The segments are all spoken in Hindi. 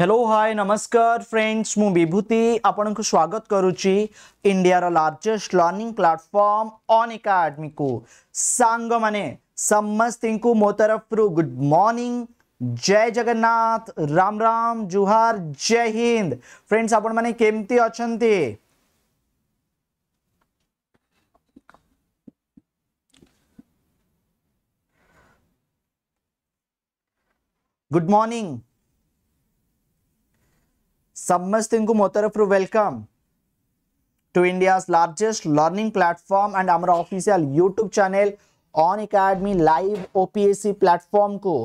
हेलो हाय नमस्कार फ्रेंड्स मु विभूति आपण को स्वागत करुच्ची इंडियार largest learning platform Unacademy को सांग मैंने समस्त को मो तरफ रु गुड मॉर्निंग जय जगन्नाथ राम राम जुहार जय हिंद फ्रेंड्स आपण मैंने केमती अच्छा गुड मॉर्निंग సమ్మస్తింకు welcome to India largest learning learning and and అమర YouTube channel Unacademy live OPSC OPSC को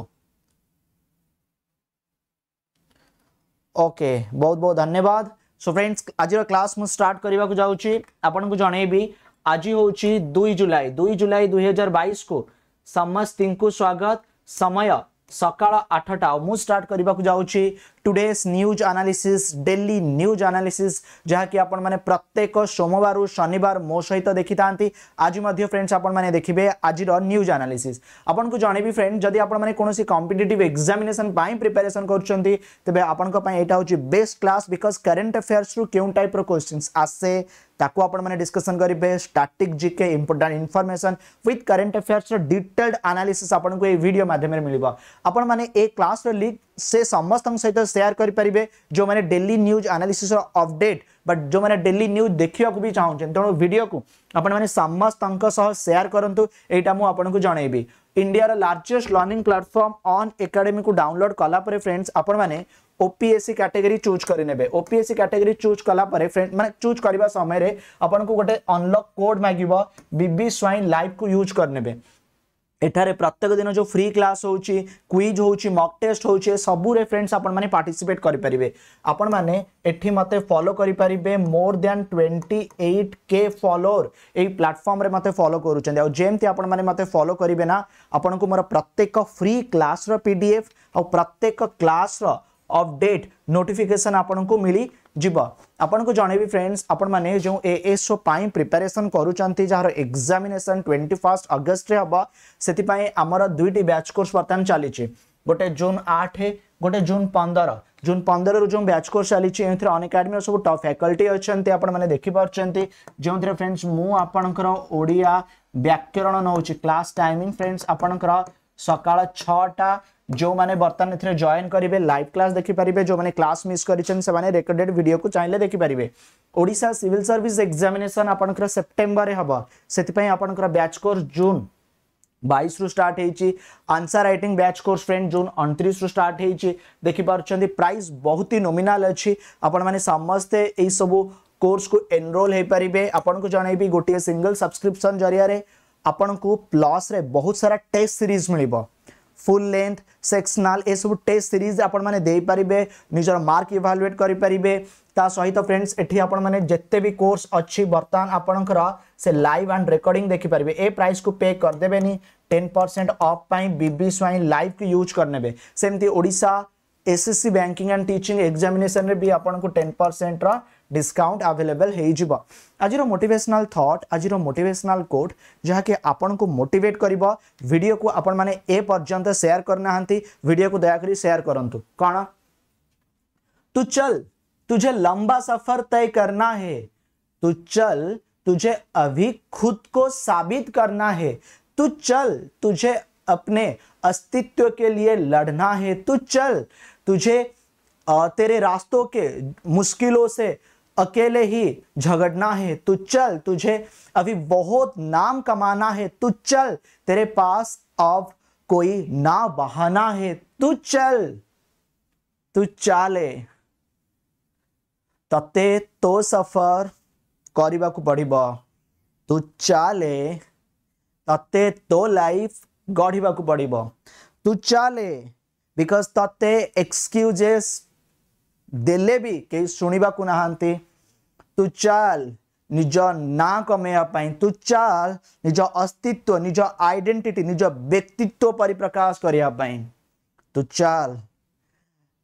ओके बहुत बहुत धन्यवाद सो फ्रेंड्स आज क्लास मु स्टार्ट करबा को जाउची आपन को जणेबी आज होउची 2 जुलाई 2 जुलाई 2022 को समस्त को स्वागत समय सका आठटा मुझ स्टार्ट जाऊँगी today's news analysis daily news analysis जहाँकि प्रत्येक सोमवार शनिवार मो सहित देखि था आज फ्रेंड्स आपने देखिए आज न्यूज आनालीसीस् आपन को फ्रेंड जदि आपसी कंपिटेट एक्जामेसन प्रिपेरेसन करेंगे आपंपाई यहाँ हूँ best class because current affairs क्यों टाइप्र क्वेश्चन आसे ताको आपण माने डिस्कशन करिबे static GK important information with current affairs रो डिटेलड एनालिसिस आपण को ए वीडियो माध्यम रे मिलिबो आपण माने ए क्लास रो लिंक से समस्त सहित शेयर करि परिबे जो माने डेली न्यूज एनालिसिस रो अपडेट बट जो माने डेली न्यूज देखिया को भी चाहौ छन तनो वीडियो को आपण माने समस्त अंक सह शेयर करंतु एटा मु आपण को जणैबे इंडिया रो largest learning platform Unacademy को डाउनलोड कला परे फ्रेंड्स आपण माने ओपीएससी कैटेगरी चूज करेंगे ओपीएससी कैटेगरी चूज काला फ्रेंड मैंने चूज करने समय आपन को गोटे अनलक कोड मागे बी स्वईन लाइव को यूज करने एठारे प्रत्येक दिन जो फ्री क्लास होज हो मक टेस्ट हो सबुरे फ्रेंड्स आपटिसीपेट करेंगे आपण मैंने मत फलो करेंगे more than twenty eight K follower यही प्लाटफर्म मत फलो करमती आपलो करेंगे ना आपन को मोर प्रत्येक फ्री क्लास रि डी आ प्रत्येक क्लास रा अपडेट नोटिफिकेशन आपको मिलजि आपन को जनवि फ्रेंड्स आप जो ए एसओ पाई प्रिपेरेसन करजामेसन ट्वेंटी फास्ट अगस्ट हम से आम दुईट बैच कोर्स बर्तमान चली गोटे जून आठ गोटे जून पंदर जून पंदर रू जो बैच कोर्स चली अनकाडेमी सब टप फैकल्टी अच्छा आपने देखिपारे जो थे फ्रेंड्स मुंकर व्याकरण नौ क्लास टाइमिंग फ्रेंड्स आपंकर सका छा जो मैंने बर्तमान एथे जॉइन करेंगे लाइव क्लास देखिपारे जो मैंने क्लास मिस कर भिड को चाहिए देखिपारे ओडा सिविल सर्विस एक्जामेसन आपंकर सेप्टेम्बर हम से आपंकर ब्याच कोर्स जून बैस रु start answer writing batch course friend June अणतीस रु स्टार्ट हो प्राइस बहुत ही नोमिनाल अच्छी आपण मैंने समस्ते यू कोर्स को एनरोल हो पारे आपन को जन गोटे सिंगल सब्सक्रिप्सन जरिया आपन को प्लस रे बहुत सारा टेस्ट सीरीज मिल फुल लेंथ सेक्शनल ये सब टेस्ट सीरीज आपरेंगे निजर मार्क इवालुएट करेंगे ता सहित फ्रेंड्स ये आपत भी कोर्स अच्छी बर्तमान आपणकर से लाइव आंड रेकर्डिंग देखिपर ए प्राइस को पे करदे ten percent off B Swain live को यूज करने सेमती ओडा S S C banking and teaching examination भी आपको टेन परसेंट रहा डिस्काउंट आभेलेबल होजी मोटेसनाल थट आज मोटेसनाल कोड जहाँकि आपण को मोटेट करीडियो को आपण मैंने पर्यटन सेयार करना भिडियो को दयाक सेयार करूँ कौन तू चल तुझे लंबा सफर तय करना है तू चल तुझे अभी खुद को साबित करना है तू चल तुझे अपने अस्तित्व के लिए लड़ना है तू चल तुझे तेरे रास्तों के मुश्किलों से अकेले ही झगड़ना है तू चल तुझे अभी बहुत नाम कमाना है तू चल तेरे पास अब कोई ना बहाना है तू चल तू चाले तते तो सफर କରିବାକୁ ପଡ଼ିବ ତୁ ଚାଲେ ତତେ ତୋ ଲାଇଫ୍ ଗଢ଼ିବାକୁ ପଡ଼ିବ ତୁ ଚାଲେ ବିକଜ୍ ତତେ ଏକ୍ସକ୍ୟୁଜେସ୍ ଦେଲେ ବି शुणा को नहांती तु चल निज ना कमेपी तु चल निज अस्तित्व निज आईडेटी निज व्यक्तित्व परिप्रकाश करने तु चल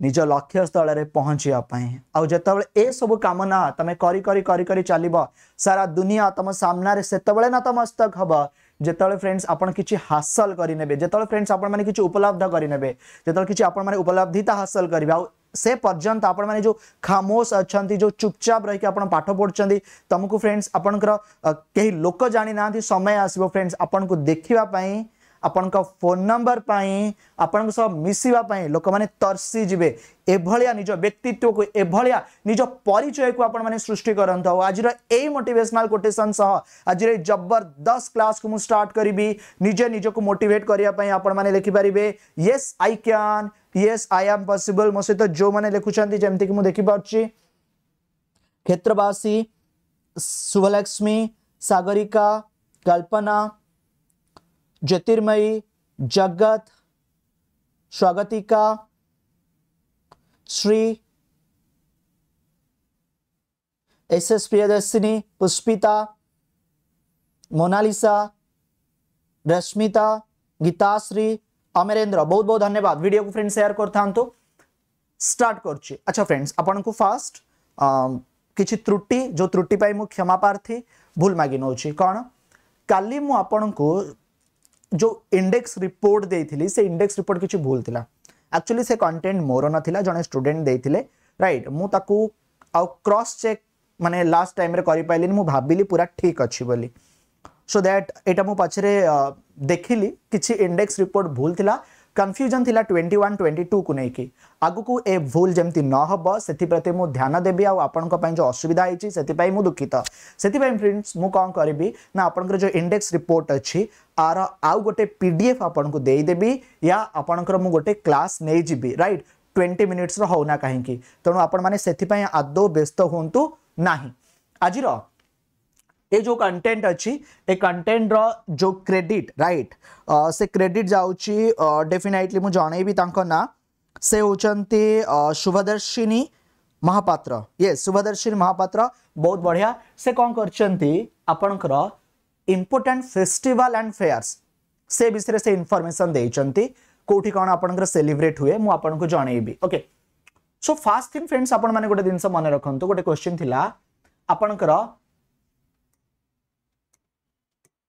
निज लक्ष्य स्थल में पहुँचापी आते ये सब कामना तुम कर चल सारा दुनिया तुम सामने से नतमस्तक हम जिते फ्रेंड्स आप हासल करेंगे जिते फ्रेंड्स आपलब्ध करेंगे जिते किसी आपलब्धिता हासल करेंगे आ से पर्यंत आपण जो खामोश अच्छा जो चुपचाप रही पाठ पढ़ुं तुमको फ्रेंड्स आपणकर कहीं लोक जाणी ना समय आसो फ्रेंड्स आपन को देखापी आपण का फोन नंबर आपण सब मिसिबा मिसवाई लोक मैंने तर्सी जी एभिया निजो व्यक्तित्व को एभिया निजो परिचय को आपण माने सृष्टि करते आज यही मोटिवेशनल कोटेशन सह आज जबरदस्त क्लास को मु स्टार्ट करबी निजे निजो को मोटिवेट करिया आपण माने करने परिबे yes I can yes I am possible मो सहित जो मैंने लिखुं देखी देखिपी क्षेत्रवासी शुभलक्ष्मी सागरिका कल्पना ज्योतिर्मयी जगत स्वागतिका श्री एस एस प्रियदर्शिनी पुष्पिता मोनालिसा रश्मिता गीताश्री अमरेन्द्र बहुत बहुत धन्यवाद वीडियो को फ्रेंड्स सेयार कर था स्टार्ट कर अच्छा फ्रेंड्स आपण फास्ट किसी त्रुटि जो त्रुटि पर मुझे क्षमा प्रार्थी भूल मागि नौ कौन कल मुपण जो इंडेक्स रिपोर्ट दे से इंडेक्स रिपोर्ट किसी भूल था एक्चुअली से कंटेन्ट मोर ना जन स्टूडेंट दे रईट मुझे क्रस चेक मानने लास्ट टाइम कर पूरा ठीक अच्छी बोली सो दैट एटा मु पछरे देखिली किछि इंडेक्स रिपोर्ट भूल थिला कन्फ्यूजन थिला 21 22 को लेकिन कि आगु को ए भूल जेमति न हबो सेति प्रति मु ध्यान देबी आ आपन को जो असुविधा हिछि सेति मु दुखित सेति पई फ्रेंड्स मु कोन करबी ना आपन को जो इंडेक्स रिपोर्ट अछि आर आउ गोटे पीडीएफ आपन को देई देबी या आपन को मु गोटे क्लास नै जिबी राइट 20 मिनिट्स रो होना कहीं तेणु तणु आपन माने सेति आदो व्यस्त होंतु नाही आजिरो ये जो कंटेंट अच्छी ए कंटेंट रो जो क्रेडिट राइट से क्रेडिट जाउची डेफिनेटली मु जणेबी तांको ना से होचंती शुभदर्शिनी महापात्र ये शुभदर्शिनी महापात्र बहुत बढ़िया से कोन करचंती आपनकर फेस्टिवल एंड फेयर्स से विषय से इनफॉरमेशन देचंती कोठी कोन आपनकर सेलिब्रेट हुए मु आपनको okay so first thing friends आपण माने गोटे जिनस मन रखंतु गोटे क्वेश्चन थी आपनकर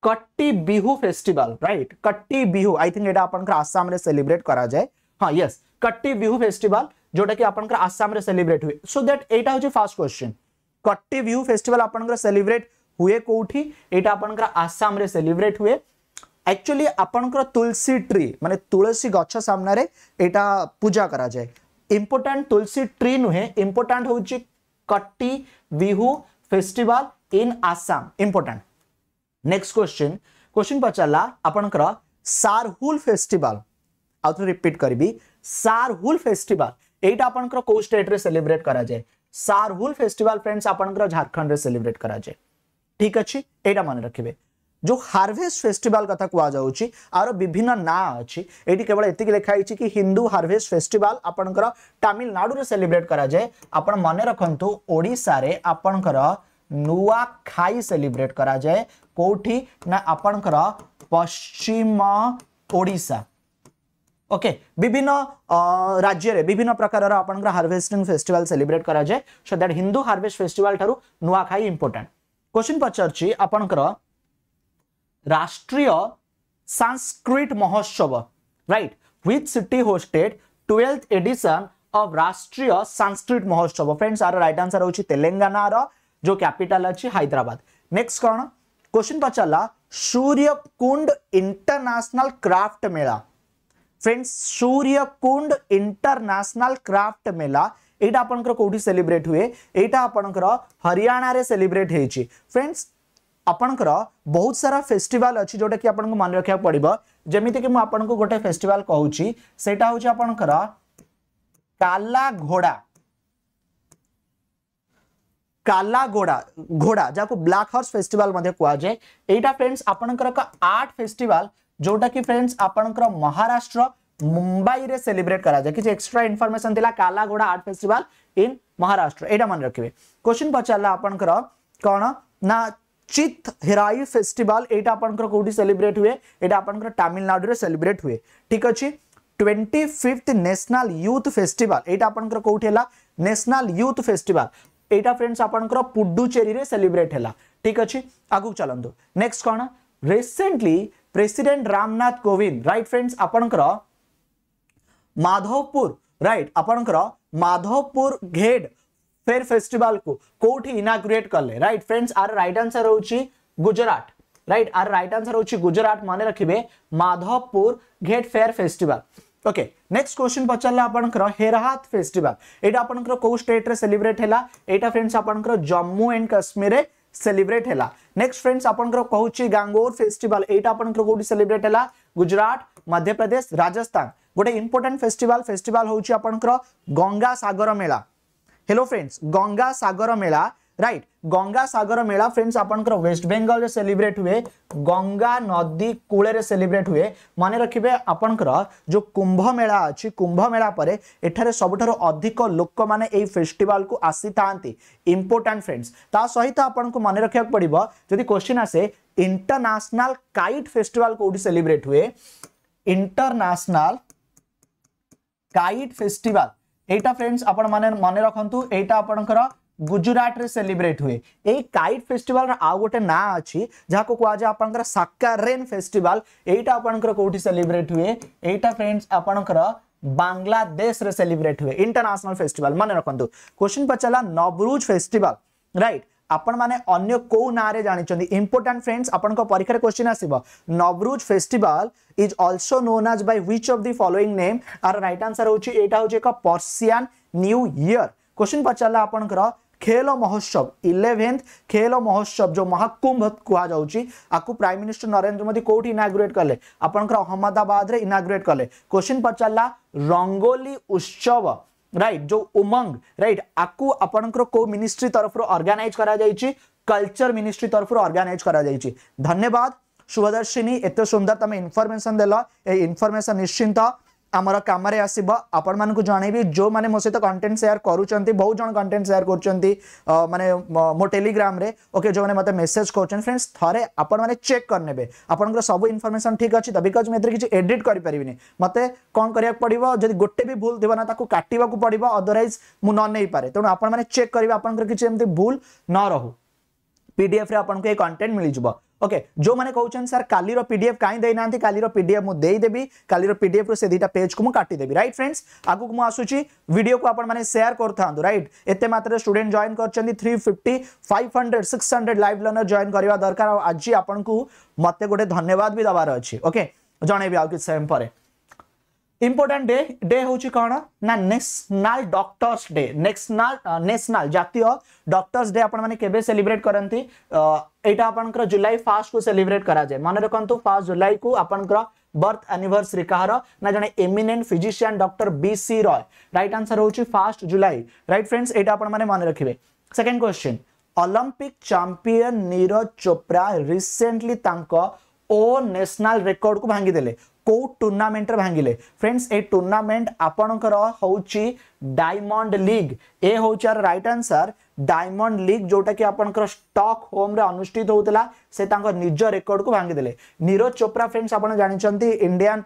कट्टी बिहू फेस्टिवल राइट कट्टी बिहू आई थिंक एटा आपनकर आसाम रे सेलिब्रेट करा जाय हां यस कट्टी बिहू फेस्टिवल जोटा कि आपनकर आसाम रे सेलिब्रेट हुए सो दैट एटा होची फर्स्ट क्वेश्चन कट्टी बिहू फेस्टिवल आपनकर सेलिब्रेट हुए कोठी एटा आपनकर आसाम रे सेलिब्रेट हुए एक्चुअली आपनकर तुलसी ट्री माने तुलसी गच्छ सामना रे एटा पूजा करा जाय इंपोर्टेंट तुलसी ट्री नु हे इंपोर्टेंट होची Kati Bihu festival in Assam important next question question पचारा आपणकर सारहुल फेस्टिवल आउ रिपीट करी सारहुल फेस्टिवल एटा आपणकर को स्टेट रे सेलिब्रेट करा जाए सारहुल फेस्टिवल फ्रेंड्स आपणकर झारखंड रे सेलिब्रेट करा जाए ठीक अछि एटा मन रखिबे जो हार्वेस्ट फेस्टिवल कथा ना ଆର ବିଭିନ୍ନ ନାଁ ଅଛି ଏଠି କେବଳ ଏତିକି ଲେଖା ହେଇଛି କି ହିନ୍ଦୁ ହାର୍ଭେଷ୍ଟ ଫେଷ୍ଟିଭାଲ ଆପଣଙ୍କର ତାମିଲନାଡ଼ୁରେ ସେଲିବ୍ରେଟ୍ କରାଯାଏ ଆପଣ ମନେ ରଖନ୍ତୁ ଓଡ଼ିଶାରେ ଆପଣଙ୍କର नुआ खाई सेलिब्रेट करा जाए कौटी ना आपणकर पश्चिम ओडिशा ओके विभिन्न राज्य रे विभिन्न प्रकार आपण हार्वेस्टिंग फेस्टिवल सेलिब्रेट करा जाए so that Hindu harvest festival Nuakhai important question पचारची आपणकर Rashtriya Sanskriti Mahotsav right which city hosted 12th edition of Rashtriya Sanskriti महोत्सव फ्रेंड्स आर राइट आंसर होची तेलंगाना रो जो कैपिटल अच्छी हैदराबाद नेक्स्ट कौन क्वेश्चन पचारा Surya international craft mela friends Surya international craft mela यहाँ आपण कौटी सेलिब्रेट हुए यहाँ आपण हरियाणा रे सेलिब्रेट हो फ्रेंड्स आपणकर बहुत सारा फेस्टिवल अच्छी जोटा कि आप मन रखा पड़ा जमीक मुझे फेस्टिवल कहूँ से आपंकर काला घोड़ा काला घोडा घोडा ଯାହାକୁ ବ୍ଲାକ୍ ହର୍ସ ଫେଷ୍ଟିଭାଲ ମଧ୍ୟ କୁହାଯାଏ ଏଇଟା ଫ୍ରେଣ୍ଡସ୍ ଆପଣଙ୍କର ଏକ ଆର୍ଟ ଫେଷ୍ଟିଭାଲ ଯୋଉଟାକି ଫ୍ରେଣ୍ଡସ୍ ଆପଣଙ୍କର ମହାରାଷ୍ଟ୍ର ମୁମ୍ବାଇରେ ସେଲିବ୍ରେଟ୍ କରାଯାଏ କିଛି ଏକ୍ସଟ୍ରା ଇନଫର୍ମେସନ୍ ଥିଲା କାଲା ଘୋଡ଼ା ଆର୍ଟ ଫେଷ୍ଟିଭାଲ ଇନ୍ ମହାରାଷ୍ଟ୍ର ଏଇଟା ମନେ ରଖିବେ କ୍ୱେଶ୍ଚିନ୍ ପଚାରିଲା ଆପଣଙ୍କର କ'ଣ ନା चित हेराई फेस्टिवल एटा आपनकर कोठी सेलिब्रेट हुए एटा आपनकर तमिलनाडु रे सेलिब्रेट हुए ठीक अछि 25th नेशनल यूथ फेस्टिवल एटा आपनकर कोठी हला नेशनल यूथ फेस्टिवल ଏଇଟା ଫ୍ରେଣ୍ଡସ୍ ଆପଣଙ୍କର ପୁଡୁଚେରୀରେ ସେଲିବ୍ରେଟ୍ ହେଲା ଠିକ୍ ଅଛି ଆଗକୁ ଚାଲନ୍ତୁ ନେକ୍ସଟ କ'ଣ recently president Ramnath Kovind right friends ଆପଣଙ୍କର ମାଧବପୁର ରାଇଟ୍ ଆପଣଙ୍କର ମାଧବପୁର ଘେଡ ଫେର୍ ଫେଷ୍ଟିଭାଲକୁ କେଉଁଠି ଇନାଗ୍ରେଟ୍ କଲେ right friends our right answer ହେଉଛି ଗୁଜରାଟ ରାଇଟ୍ ଆର ରାଇଟ୍ ଆନ୍ସର ହେଉଛି ଗୁଜରାଟ ମନେ ରଖିବେ Madhavpur Ghed fair festival okay next question पचारा आपणकर हेरात फेस्टिवल एटा आपणकर स्टेट सेलिब्रेट होला एटा फ्रेंड्स आप जम्मू एंड काश्मीर रे सेलिब्रेट होला नेक्स्ट फ्रेंड्स आप कहूची गांगोर फेस्टिवल एटा आपणकर सेलिब्रेट होला गुजरात मध्यप्रदेश राजस्थान गोटे इंपोर्टेंट फेस्टिवल फेस्टिवल हूँ आपणकर Ganga Sagar mela hello friends Ganga Sagar mela right Ganga Sagar mela friends आपंकर वेस्ट बेंगल रे सेलिब्रेट हुए गंगा नदी कूल रे सेलिब्रेट हुए मन रखिए आपंकर जो कुंभ मेला अच्छी कुंभ मेला परे एठारे सबुठार अधिक लोक माने ए फेस्टिवल को आसी था इंपोर्टेंट फ्रेंड्स ता सहित आपको मन रखा पड़िबो यदि क्वेश्चन आसे इंटरनेशनल काइट फेस्टिवल कौटी सेलिब्रेट हुए इंटरनेशनल काइट फेस्टिवल एटा फ्रेंड्स আপনার माने মনে रखंतु एटा আপনার गुजरात रे सेलिब्रेट हुए ए काइट फेस्टिवल रा गोटे ना अच्छी जहा को को आज आपन कर फेस्टिवल एटा आपन कर सेलिब्रेट हुए एटा फ्रेंड्स आपन बांग्लादेश रे सेलिब्रेट हुए इंटरनेशनल फेस्टिवल मन रखंदु क्वेश्चन पचला नवरूज फेस्टिवल रईट आपन माने अन्य को ना जानि चंदी इंपोर्टेंट फ्रेंड्स आपन को परीक्षा क्वेश्चन आसीबो Nowruz festival is also known as by which of the following name our right answer होची एटा होची एक पर्शियन न्यू ईयर क्वेश्चन पचला आपन कर ଖେଳ ମହୋତ୍ସବ ଇଲେଭେନ୍ଥ ଖେଳ ମହୋତ୍ସବ ଯେଉଁ ମହାକୁମ୍ଭ କୁହାଯାଉଛି ଆକୁ ପ୍ରାଇମ୍ ମିନିଷ୍ଟର ନରେନ୍ଦ୍ର ମୋଦି କେଉଁଠି ଇନାଗୁରେଟ୍ କଲେ ଆପଣଙ୍କର ଅହମ୍ମଦାବାଦରେ ଇନାଗୁରେଟ୍ କଲେ କୋଶ୍ଚିନ୍ ପଚାରିଲା ରଙ୍ଗୋଲି ଉତ୍ସବ ରାଇଟ୍ ଯେଉଁ ଉମଙ୍ଗ ରାଇଟ୍ ଆକୁ ଆପଣଙ୍କର କେଉଁ ମିନିଷ୍ଟ୍ରି ତରଫରୁ ଅର୍ଗାନାଇଜ୍ କରାଯାଇଛି କଲଚର ମିନିଷ୍ଟ୍ରି ତରଫରୁ ଅର୍ଗାନାଇଜ୍ କରାଯାଇଛି ଧନ୍ୟବାଦ ଶୁଭଦର୍ଶିନୀ ଏତେ ସୁନ୍ଦର ତୁମେ ଇନଫର୍ମେସନ୍ ଦେଲ ଏ ଇନଫର୍ମେସନ୍ ନିଶ୍ଚିନ୍ତ ଆମର କାମରେ ଆସିବ ଆପଣମାନଙ୍କୁ ଜଣେଇବି ଯେଉଁମାନେ ମୋ ସହିତ କଣ୍ଟେଣ୍ଟ ସେୟାର କରୁଛନ୍ତି ବହୁତ ଜଣ କଣ୍ଟେଣ୍ଟ ସେୟାର କରୁଛନ୍ତି ମାନେ ମୋ ଟେଲିଗ୍ରାମରେ ଓକେ ଯେଉଁମାନେ ମୋତେ ମେସେଜ କରୁଛନ୍ତି ଫ୍ରେଣ୍ଡସ୍ ଥରେ ଆପଣମାନେ ଚେକ୍ କରିନେବେ ଆପଣଙ୍କର ସବୁ ଇନଫର୍ମେସନ୍ ଠିକ୍ ଅଛି ତ ବିକଜ୍ ମୁଁ ଏଥିରେ କିଛି ଏଡିଟ୍ କରିପାରିବିନି ମୋତେ କ'ଣ କରିବାକୁ ପଡ଼ିବ ଯଦି ଗୋଟେ ବି ଭୁଲ ଥିବ ନା ତାକୁ କାଟିବାକୁ ପଡ଼ିବ ଅଦରୱାଇଜ୍ ମୁଁ ନ ନେଇପାରେ ତେଣୁ ଆପଣମାନେ ଚେକ୍ କରିବେ ଆପଣଙ୍କର କିଛି ଏମିତି ଭୁଲ ନ ରହୁ ପିଡିଏଫ୍ରେ ଆପଣଙ୍କୁ ଏଇ କଣ୍ଟେଣ୍ଟ ମିଳିଯିବ ओके जो मैंने कहते सर काली पीडीएफ कहीं देना काली पीडीएफ मुझेदेवी काली पीडीएफ रु से दुटा पेज को काटिदेवी रईट फ्रेंड्स आगे मुझे भिड को आपने सेयार कर था रईट एत मात्र स्टूडेंट जॉन कर three fifty five hundred six hundred live learner join करवा दरकार आज आपको मत गोटे धन्यवाद भी दबार अच्छे ओके जनइबी आउ कि समय पर ইম্পর্টাট ডে ডে হচ্ছে কোণ না national doctors day national national জাতীয় ডক্টর্স ডে আপনার কেবে সেলিব্রেট করতে এইটা जुलाई फास्ट को सेलिब्रेट करा করা যায় মনে फास्ट जुलाई को কু बर्थ आनिभर्सरी कहार ना जन eminent physician doctor B C Roy right answer हूँ फास्ट जुलाई रईट फ्रेंड्स ये आपने मन रखिए second question Olympic champion Neeraj Chopra recently ओ नेशनल रेकर्ड को भांगीदे କେଉଁ ଟୁର୍ଣ୍ଣାମେଣ୍ଟରେ ଭାଙ୍ଗିଲେ ଫ୍ରେଣ୍ଡସ୍ ଏ ଟୁର୍ଣ୍ଣାମେଣ୍ଟ ଆପଣଙ୍କର ହେଉଛି ଡାଇମଣ୍ଡ ଲିଗ୍ ଏ ହେଉଛି our right answer diamond league ଯୋଉଟାକି ଆପଣଙ୍କର ଷ୍ଟକ୍ ହୋମ୍ରେ ଅନୁଷ୍ଠିତ ହେଉଥିଲା ସେ ତାଙ୍କ ନିଜ ରେକର୍ଡକୁ ଭାଙ୍ଗିଦେଲେ ନିରଜ ଚୋପ୍ରା ଫ୍ରେଣ୍ଡସ୍ ଆପଣ ଜାଣିଛନ୍ତି ଇଣ୍ଡିଆନ୍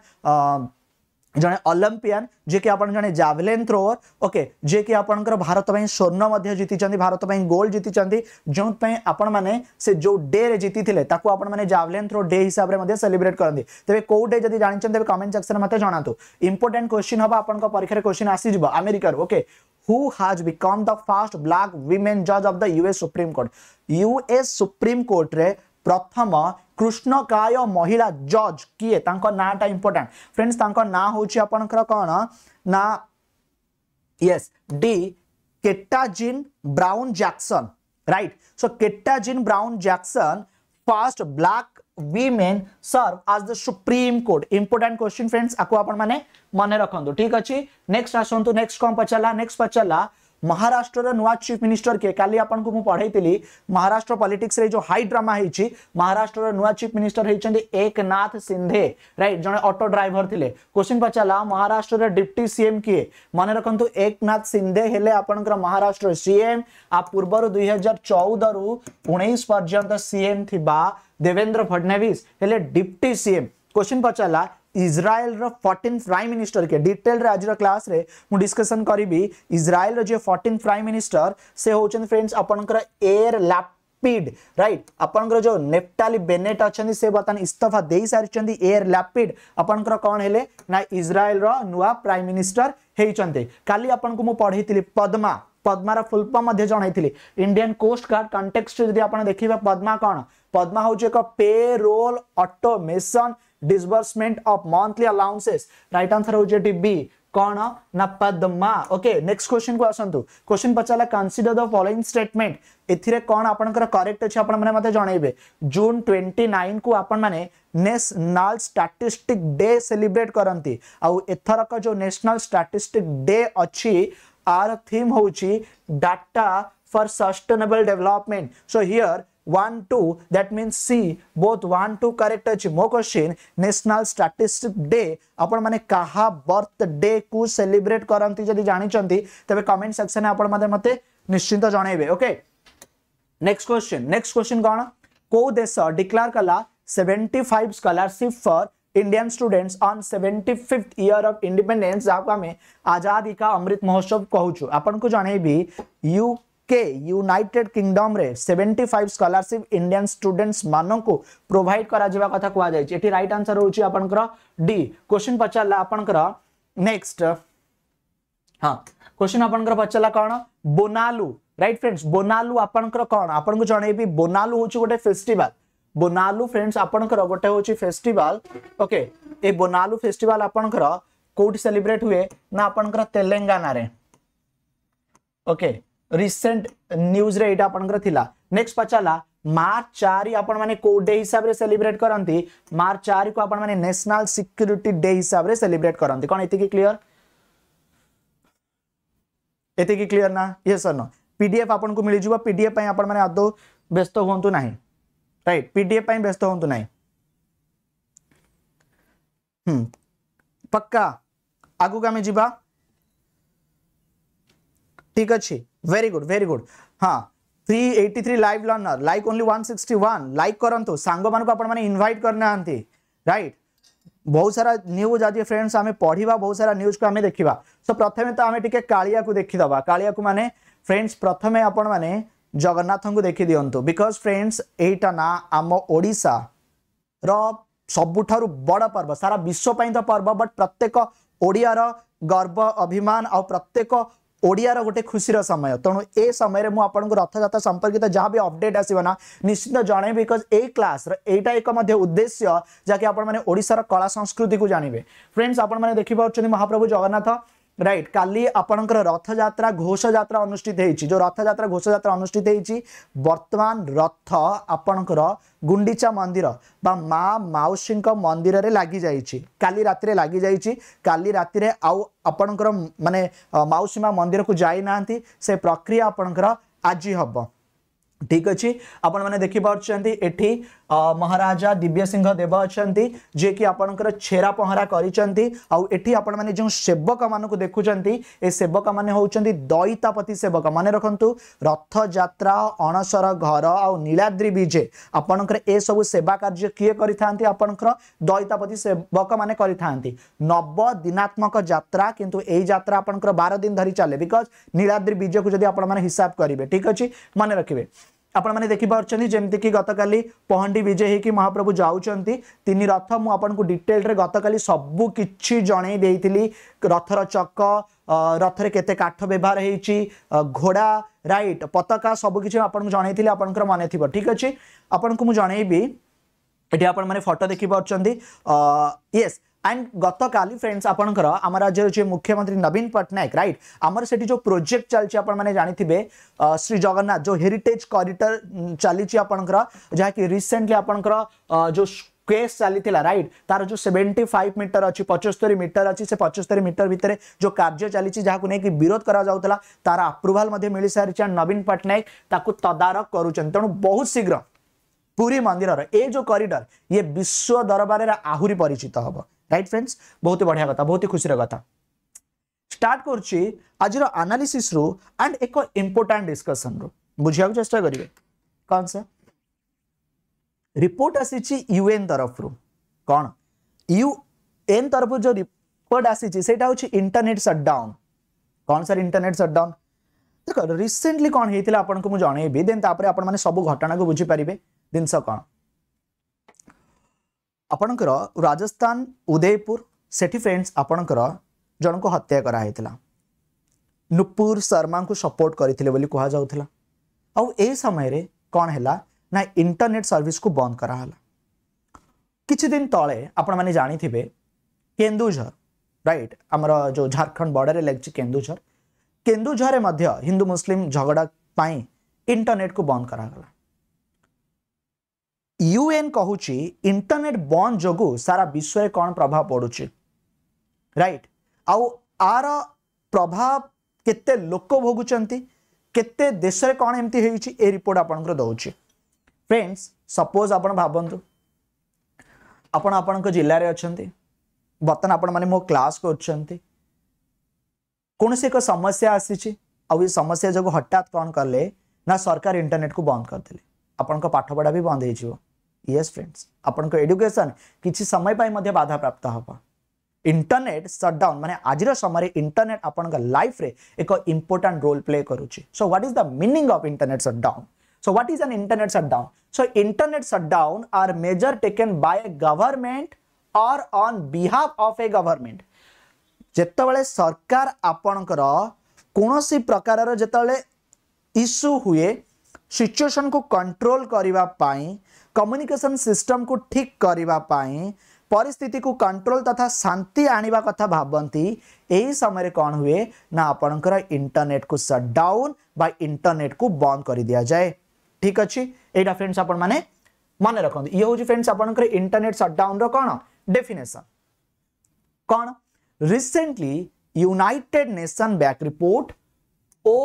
जड़े अलंपियान जे कि आपे जाभलेन थ्रोअर ओके जे कि आपंकर भारत स्वर्ण जीति भारत गोल्ड जीति जो आपण जो डे जीति थे आपलेन थ्रो डे हिसाब से सेलिब्रेट करते तेज कौ डे जब जानते हैं कमेंट सेक्शन में मतलब जहां इंपोर्टां क्वेश्चन हम आप परीक्षा क्वेश्चन आसीज आमेरिकार okay who has become the first black women जज of the US supreme court US supreme court में ପ୍ରଥମ କୃଷ୍ଣକାୟ ମହିଳା ଜଜ୍ କିଏ ତାଙ୍କ ନାଁଟା ଇମ୍ପୋର୍ଟାଣ୍ଟ ଫ୍ରେଣ୍ଡସ୍ ତାଙ୍କ ନାଁ ହେଉଛି ଆପଣଙ୍କର କ'ଣ ନା yes the Ketanji Brown Jackson right so Ketanji Brown Jackson first black women serve as the supreme court important question friends aku apan mane mane rakhantu thik achi next asantu next kon pachala next pachala Maharashtra नुआ चीफ मिनिस्टर किए का आपको पढ़ई महाराष्ट्र पॉलिटिक्स रे जो हाई ड्रामा होती महाराष्ट्र नुआ चीफ मिनिस्टर होती एक नाथ सिंधे रईट जन अटो ड्राइवर थे क्वेश्चन पचारा महाराष्ट्र डिप्टी सीएम किए मन रखु एक नाथ सिंधे हेले आपण महाराष्ट्र सीएम आ पूर्व दुई हजार चौदह रु उन्नीस पर्यंत सीएम थी देवेंद्र फडणवीस हेले डिप्टी सीएम क्वेश्चन पचारा इज्राएल फर्टिन प्राइम मिनिस्टर के डिटेल आज क्लास डिस्कसन करी इज्राएल जो फर्टिन प्राइम मिनिस्टर से हूँ फ्रेंड्स आपंकर एयर लैपिड राइट आपंकर जो नेपटाली बेनेट अच्छा से बर्तमान इस्तफा दे सारी एयर लैपिड आपंकर कौन है ना इज्राएल रुआ प्राइम मिनिस्टर होती काली आपको पढ़े पद्मा पद्मार फुलपम जन इंडियन कोस्ट गार्ड कंटेक्स देखिए पद्मा कौन पद्मा हूँ एक pay roll disbursement of monthly allowances right answer हो हूँ बी कौन ना पद्मा ओके नेक्स्ट क्वेश्चन को आसतु क्वेश्चन पचारा कनसीडर द फॉलोइंग स्टेटमेंट एथिरे कौन आपंकर करेक्ट अच्छे आपण मैंने जनइबे जून ट्वेंटी नाइन को आपण मैंने नेशनल स्टाटिस्टिक डे सेलिब्रेट करती आथरक जो नेशनल स्टाटिस्टिक डे अच्छी आर थीम हूँ data for sustainable development so here 1 2 that means C both 1 2 correct अछि मो क्वेश्चन नेशनल स्टैटिस्टिक डे आपण माने कहा बर्थ डे को सेलिब्रेट करंती जदी जानि चंती तबे कमेंट सेक्शन आपण माने मते निश्चिंत जणैबे okay next question next question कोन को देश डिक्लेयर कला 75 scholarship for Indian students on 75th year of independence जाको हमें आजादी का अमृत महोत्सव कहउछु आपण को जणैबी यू के यूनाइटेड किंगडम रे 75 स्कॉलरशिप इंडियन स्टूडेंट्स मानों को प्रोवाइड करा जेबा कथा कुआ जाय जाई एठी राइट आंसर होउ होउची आपनकर डी क्वेश्चन पचला आपनकर नेक्स्ट हां क्वेश्चन आपनकर पचला कोन बोनालू राइट फ्रेंड्स बोनालू आपनकर कोन आपन को जणे भी बोनालू होउ होउची गोटे फेस्टिवल बोनालू फ्रेंड्स आपनकर गोटे होउची फेस्टिवल ओके ए बोनालू फेस्टिवल आपनकर कोठी सेलिब्रेट हुए ना आपनकर तेलंगाना रे ओके okay. रिसेंट न्यूज रे एटा आपनकर थिला नेक्स्ट पचाला मार्च 4 आपन माने कोडे हिसाब रे सेलिब्रेट करंती मार्च 4 को आपन माने नेशनल सिक्योरिटी डे हिसाब रे सेलिब्रेट करंती कोन इति क्लियर इति क्लियर ना यस और नो पीडीएफ आपन को मिलि जुबा पीडीएफ पई आपन माने अद व्यस्त होंतु नाही राइट पीडीएफ पई व्यस्त होंतु नाही हम पक्का आगु गामे जिबा ठीक अछि वेरी गुड वेरी गुड हाँ three eighty three live learner like only one sixty one like करूँ सांग मैंने इनभाइट करना रईट बहुत सारा न्यूज आज फ्रेंड्स आम पढ़ा बहुत सारा न्यूज को आम देखा सो प्रथम तो आम टे का देखीद का कालिया को फ्रेंड्स प्रथम आपण मैंने जगन्नाथ को देखी दिंतु बिकज फ्रेंड्स यहीटा ना आम ओडा सबुठार बड़ पर्व सारा विश्वपाई तो पर्व बट प्रत्येक ओडियार गर्व अभिमान आ प्रत्येक ଓଡ଼ିଆର ଗୋଟେ ଖୁସିର ସମୟ ତେଣୁ ଏ ସମୟରେ ମୁଁ ଆପଣଙ୍କୁ ରଥଯାତ୍ରା ସମ୍ପର୍କିତ ଯାହା ବି ଅପଡେଟ୍ ଆସିବ ନା ନିଶ୍ଚିତ ଜଣାଇବି ବିକଜ୍ ଏଇ କ୍ଲାସ୍ର ଏଇଟା ଏକ ମଧ୍ୟ ଉଦ୍ଦେଶ୍ୟ ଯାହାକି ଆପଣମାନେ ଓଡ଼ିଶାର କଳା ସଂସ୍କୃତିକୁ ଜାଣିବେ ଫ୍ରେଣ୍ଡସ୍ ଆପଣମାନେ ଦେଖିପାରୁଛନ୍ତି ମହାପ୍ରଭୁ ଜଗନ୍ନାଥ রাইট কালি আপনার রথযাত্রা ঘোষযাত্রা অনুষ্ঠিত হয়েছি যে রথযাত্রা ঘোষযাত্রা অনুষ্ঠিত হয়েছি বর্তমান রথ আপনার গুন্ডিচা মন্দির বা মা মাউসী মন্দিরের লাগি যাই কালি রাতে লাগি যাই কালি রাতে আউ আপনার মানে মাউসী মা মন্দিরক যাই না সে প্রক্রিয়া আপনার আজি হব ठीक अच्छे आपने देखिपी एटी महाराजा दिव्य सिंह देव अच्छा जे कि आपणकर छेरा पहरा करवक सेवक मानक देखुं ये सेवक मैंने दईतापति सेवक मन रखु रथ जात्रा अणसर घर आउ बीजे आपण आपणकर सब सेवा कार्य किए कर दईतापति सेवक मानते नव दिनात्मक जित्रा कि बार दिन धरी चले बिकज नीलाद्री विजे को हिसाब करेंगे ठीक अच्छे मन रखिए आपने मैंने देखिपुट जमी कि गत काली पहंडी विजय हो महाप्रभु जाऊँ रथ मुझे डिटेल गत काली सबकि जनईदी रथर चक रथर केठ व्यवहार हो घोड़ा रईट पता सबकि जनईली आपंकर मन थी ठीक अच्छे आपन को मुझे जनईबी ये आप फटो देखिपे येस एंड गतकाली फ्रेंड्स आपणकर आम राज्य जो मुख्यमंत्री नवीन पट्टनायक रईट आमर से जो प्रोजेक्ट चलती आपने जानी श्री जगन्नाथ जो हेरीटेज करटर चली जहाँकि रिसेंटली आपंकर जो केस चली रईट तार जो सेवेन्टी फाइव मीटर अच्छी पचस्तरी मीटर अच्छी से पचस्तरी मीटर भितर जो कार्य चली जहाँ नहीं विरोध करा तार आप्रुवाल मिल सारी नवीन पट्टनायक ताकू तदारख करूँ तेणु बहुत शीघ्र पूरी मंदिर ये जो करडर ये विश्व दरबार आहुरी परिचित हम राइट फ्रेंड्स बहुत ही बढ़िया कथा बहुत ही खुशी कथ स्टार्ट करनालीसीस रु एंड एक इंपोर्टां डिस्कसन रु बुझा चेस्ट करेंगे कौन सर रिपोर्ट आसी युएन तरफ रु कौन यूएन तरफ जो रिपोर्ट आसी इंटरनेट सटडाउन कौन सर इंटरनेट सटडाउन देख रिसेंटली कौन होता है आपको मुझे जनईबी देन सब घटना को बुझीपारे जिनस कौन आपणकर राजस्थान उदयपुर से फ्रेंड्स आपणकर जन को हत्या कराई नुपुर शर्मा को सपोर्ट करते कहला आ समय कौन है ना इंटरनेट सर्विस को बंद कराला दिन ते आपे केन्दूर रईट आमर जो झारखंड बर्डर लगे केन्दूर केन्दूर में हिंदू मुसलिम झगड़ा पर इंटरनेट को बंद कराला यूएन कहूँ इंटरनेट बंद जो सारा विश्व कौन प्रभाव पड़ू रईट आर प्रभाव के लोक भोगुचारेस कौन एमती हो रिपोर्ट आप दौर फ्रेंड्स सपोज आप भावतु आप आपण जिले में अच्छा बर्तन आप मो क्लास कर समस्या आसी समस्या जो हटात कौन कले ना सरकार इंटरनेट को बंद करदे आपण पाठपढ़ा भी बंद हो ये फ्रेंड्स आप एडुकेशन किसी समय बाधा प्राप्त हम इंटरनेट सटडाउन मैंने आज समय इंटरनेट आपफ एक इंपोर्टां रोल प्ले करुच्छे so what is the meaning of internet shutdown so what is an internet shutdown so internet shutdown are measure taken by government और on behalf of a government जत सरकार आपणकर कौन सी प्रकार जो इश्यू हुए सिचुएसन को कंट्रोल करने कम्युनिकेशन सिस्टम को ठीक करने परिस्थिति को कंट्रोल तथा शांति आने कथा भावती यही समय कौन हुए ना आपणकर इंटरनेट को सटडाउन बा इंटरनेट को बंद कर दि जाए ठीक अच्छे यहाँ फ्रेंड्स आप मन रखु ये हूँ फ्रेंड्स आप इंटरनेट सटडाउन रण डेफिनेसन कौन रिसेंटली यूनाइटेड नेशन बैक report O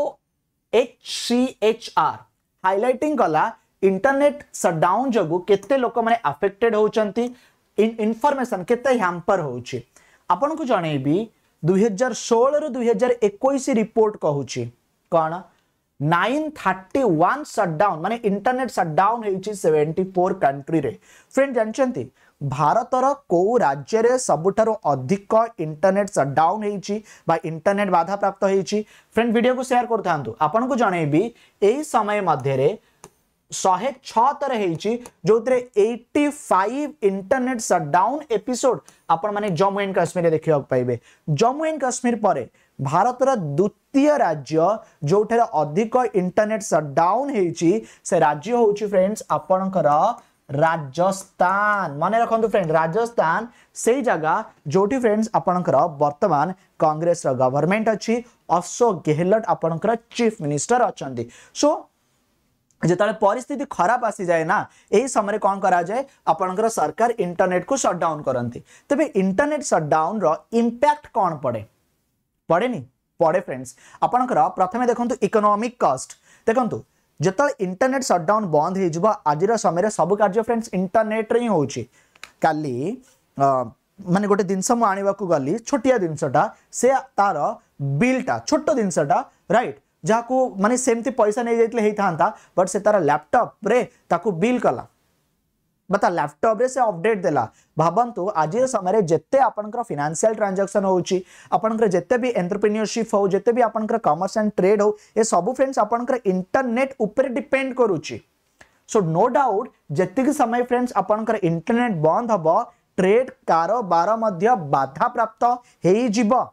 H C H R highlighting कला इंटरनेट सटडाउन जो कितने लोक मैंने अफेक्टेड होनफर्मेसन केम्पर हो जन दुईार षोल रु दुई रिपोर्ट कह कौन नाइन थर्टी वन सटडाउन मानते internet shutdown seventy four country रे फ्रेंड जानते भारत कौ राज्य सबुठ अधिक इंटरनेट सटडाउन बा इंटरनेट बाधाप्राप्त हो फ्रेंड वीडियो को शेयर करूँ आपन को जनइबी समय मध्य शहे छतरे जो थे फाइव इंटरनेट सटडाउन एपिसोड आपम्मू एंड काश्मीर देखा पाइबे जम्मू एंड काश्मीर पर भारत द्वितीय राज्य जो अधिक इंटरनेट सटडाउन से राज्य हूँ फ्रेंड्स आपणकर राजस्थान मन रखु फ्रेंड राजस्थान से जगह जो फ्रेंड्स आपणकर बर्तमान कांग्रेस गवर्नमेंट अच्छी अशोक गेहलोत आपणकर चीफ मिनिस्टर अच्छा सो जिते परिस्थिति खराब आसी जाए ना यही समय कौन कराए आपणकर सरकार इंटरनेट को सटडाउन करती तेज इंटरनेट सटडाउन रिमपैक्ट कौन पड़े पड़े नी पड़े फ्रेंड्स आप प्रथम देखो इकोनोमिक कस्ट देखो जो इंटरनेट सटडाउन बंद हो आज समय सब कार्य फ्रेंड्स इंटरनेट रे हूँ का गोटे जिनस मुझे आने को गली छोटिया जिनसटा से तार बिल्टा छोट जिनसटा रईट जहाँ को मान से पैसा नहीं जाते ही था बट से तार लैपटप्रे बिल कला बता लैपटप से अपडेट देला भावंतु आज समय जिते आप फिनान्सील ट्रांजाक्शन होते भी एंटरप्रिन्योरशिप हो जिते भी कमर्स एंड ट्रेड हो ये सब फ्रेंड्स आप इंटरनेट उपेड कर सो नो डाउट जी समय फ्रेंड्स आप इंटरनेट बंद हम ट्रेड कारबार बाधाप्राप्त हो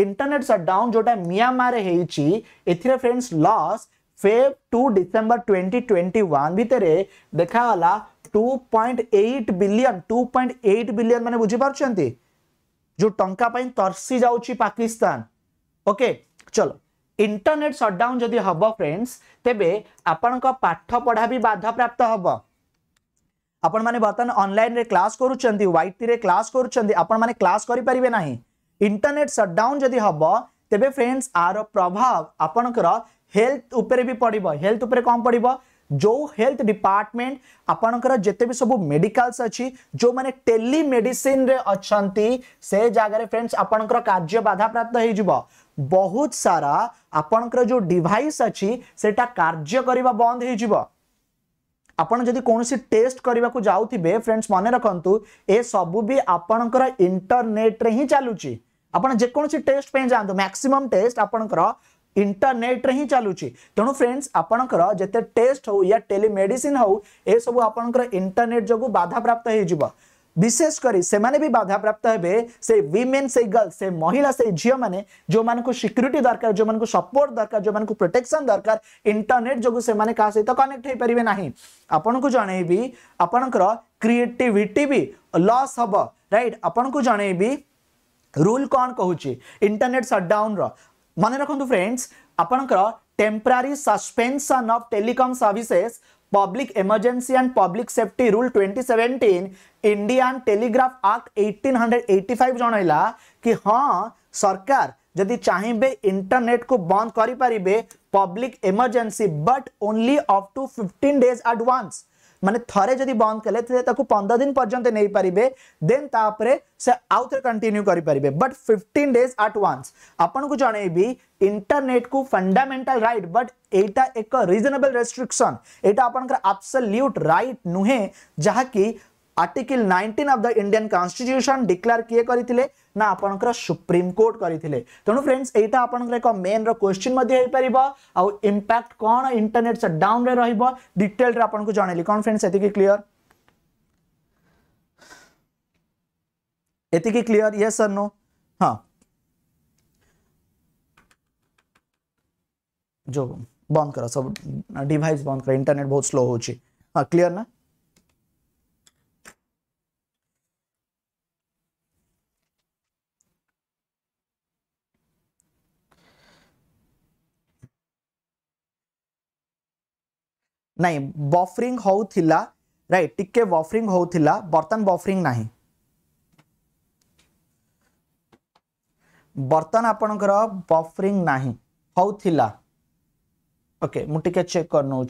ଇଣ୍ଟରନେଟ୍ ସଟ୍ଡାଉନ୍ ଯେଉଁଟା ମିଆଁମାରେ ହେଇଛି ଏଥିରେ friends loss Feb to December twenty twenty one ଭିତରେ ଦେଖାଗଲା two point eight billion two point eight billion ମାନେ ବୁଝିପାରୁଛନ୍ତି ଯେଉଁ ଟଙ୍କା ପାଇଁ ତର୍ସି ଯାଉଛି ପାକିସ୍ତାନ ଓକେ ଚଲୋ ଇଣ୍ଟରନେଟ୍ ସଟ୍ଡାଉନ୍ ଯଦି ହେବ ଫ୍ରେଣ୍ଡସ୍ ତେବେ ଆପଣଙ୍କ ପାଠପଢ଼ା ବି ବାଧାପ୍ରାପ୍ତ ହେବ ଆପଣମାନେ ବର୍ତ୍ତମାନ ଅନଲାଇନ୍ରେ କ୍ଲାସ୍ କରୁଛନ୍ତି ୱାଇଟିରେ କ୍ଲାସ୍ କରୁଛନ୍ତି ଆପଣମାନେ କ୍ଲାସ୍ କରିପାରିବେ ନାହିଁ ইন্টরনেট সটডাউন যদি হব তেবে ফ্রেন্ডস আর প্রভাব আপনার হেলথ উপরে বি পড়ব হেলথ উপরে কম পড়ব जो हेल्थ डिपार्टमेंट आपणकर जिते भी सब मेडिकल्स अच्छी जो मैंने टेलीमेडिसीन अच्छा से जगह फ्रेंड्स आपणकर कार्य बाधाप्राप्त हो बहुत सारा आपणकर जो डिवाइस अच्छी से कार्य करवा बंद हो ଆପଣ ଯଦି କୌଣସି ଟେଷ୍ଟ କରିବାକୁ ଯାଉଥିବେ ଫ୍ରେଣ୍ଡସ୍ ମନେ ରଖନ୍ତୁ ଏସବୁ ବି ଆପଣଙ୍କର ଇଣ୍ଟରନେଟ୍ରେ ହିଁ ଚାଲୁଛି आपसी टेस्ट जा मैक्सीम टेस्ट आप इंटरनेट रे चलू तेणु फ्रेंड्स आपंकर जिते टेस्ट हो या टेलीमेडिसीन हो सब आपंकर इंटरनेट जो बाधाप्राप्त हो विशेषकर से बाधाप्राप्त हे से विमेन से गर्ल से महिला से झील मैंने जो मानक सिक्यूरीटी दरकार जो मानक सपोर्ट दरकार जो मानक प्रोटेक्शन दरकार इंटरनेट जो से सहित कनेक्ट हो पारे ना आपन को जन आपणकर क्रिएटिविटी भी लस हम रईट आपन को जनईबी रूल कौन कहे इंटरनेट सटडाउन मन रखु फ्रेंड्स आपणकर temporary suspension of telecom services public emergency and public safety rule 2017 Indian telegraph act 1885 जनइला कि हाँ सरकार जदि चाहिए इंटरनेट को बंद करें public emergency but only up to 15 days advance मानते थे जब बंद कले पंदर दिन पर्यटन नहीं पारे देन से आउ थे कंटिन्यू करेंगे बट फिफ्टन डेज आट वु जन इंटरनेट को फंडामेंटल राइट बट एटा एक रिजनेबल रेस्ट्रिक्शन यहाँ आपसल्यूट रईट नुहे जहाँकि article nineteen of the Indian constitution declare किए करते ना आपणकर सुप्रीम कोर्ट करते तेणु फ्रेंड्स यहाँ आप एक मेन रोश्चिन आउ इंपैक्ट कौन इंटरनेट सटडाउन रिटेल आपको जन कौन फ्रेंड्स ये क्लीयर ये क्लीयर ये सर नो हाँ जो बंद कर सब डिवाइस बंद कर इंटरनेट बहुत स्लो हो हाँ क्लीयर ना ना बफरींग होता रईट टे बफरींग होता बर्तन बफरींग ना बर्तन आपण बफरींग ना होता ओके मुझे चेक कर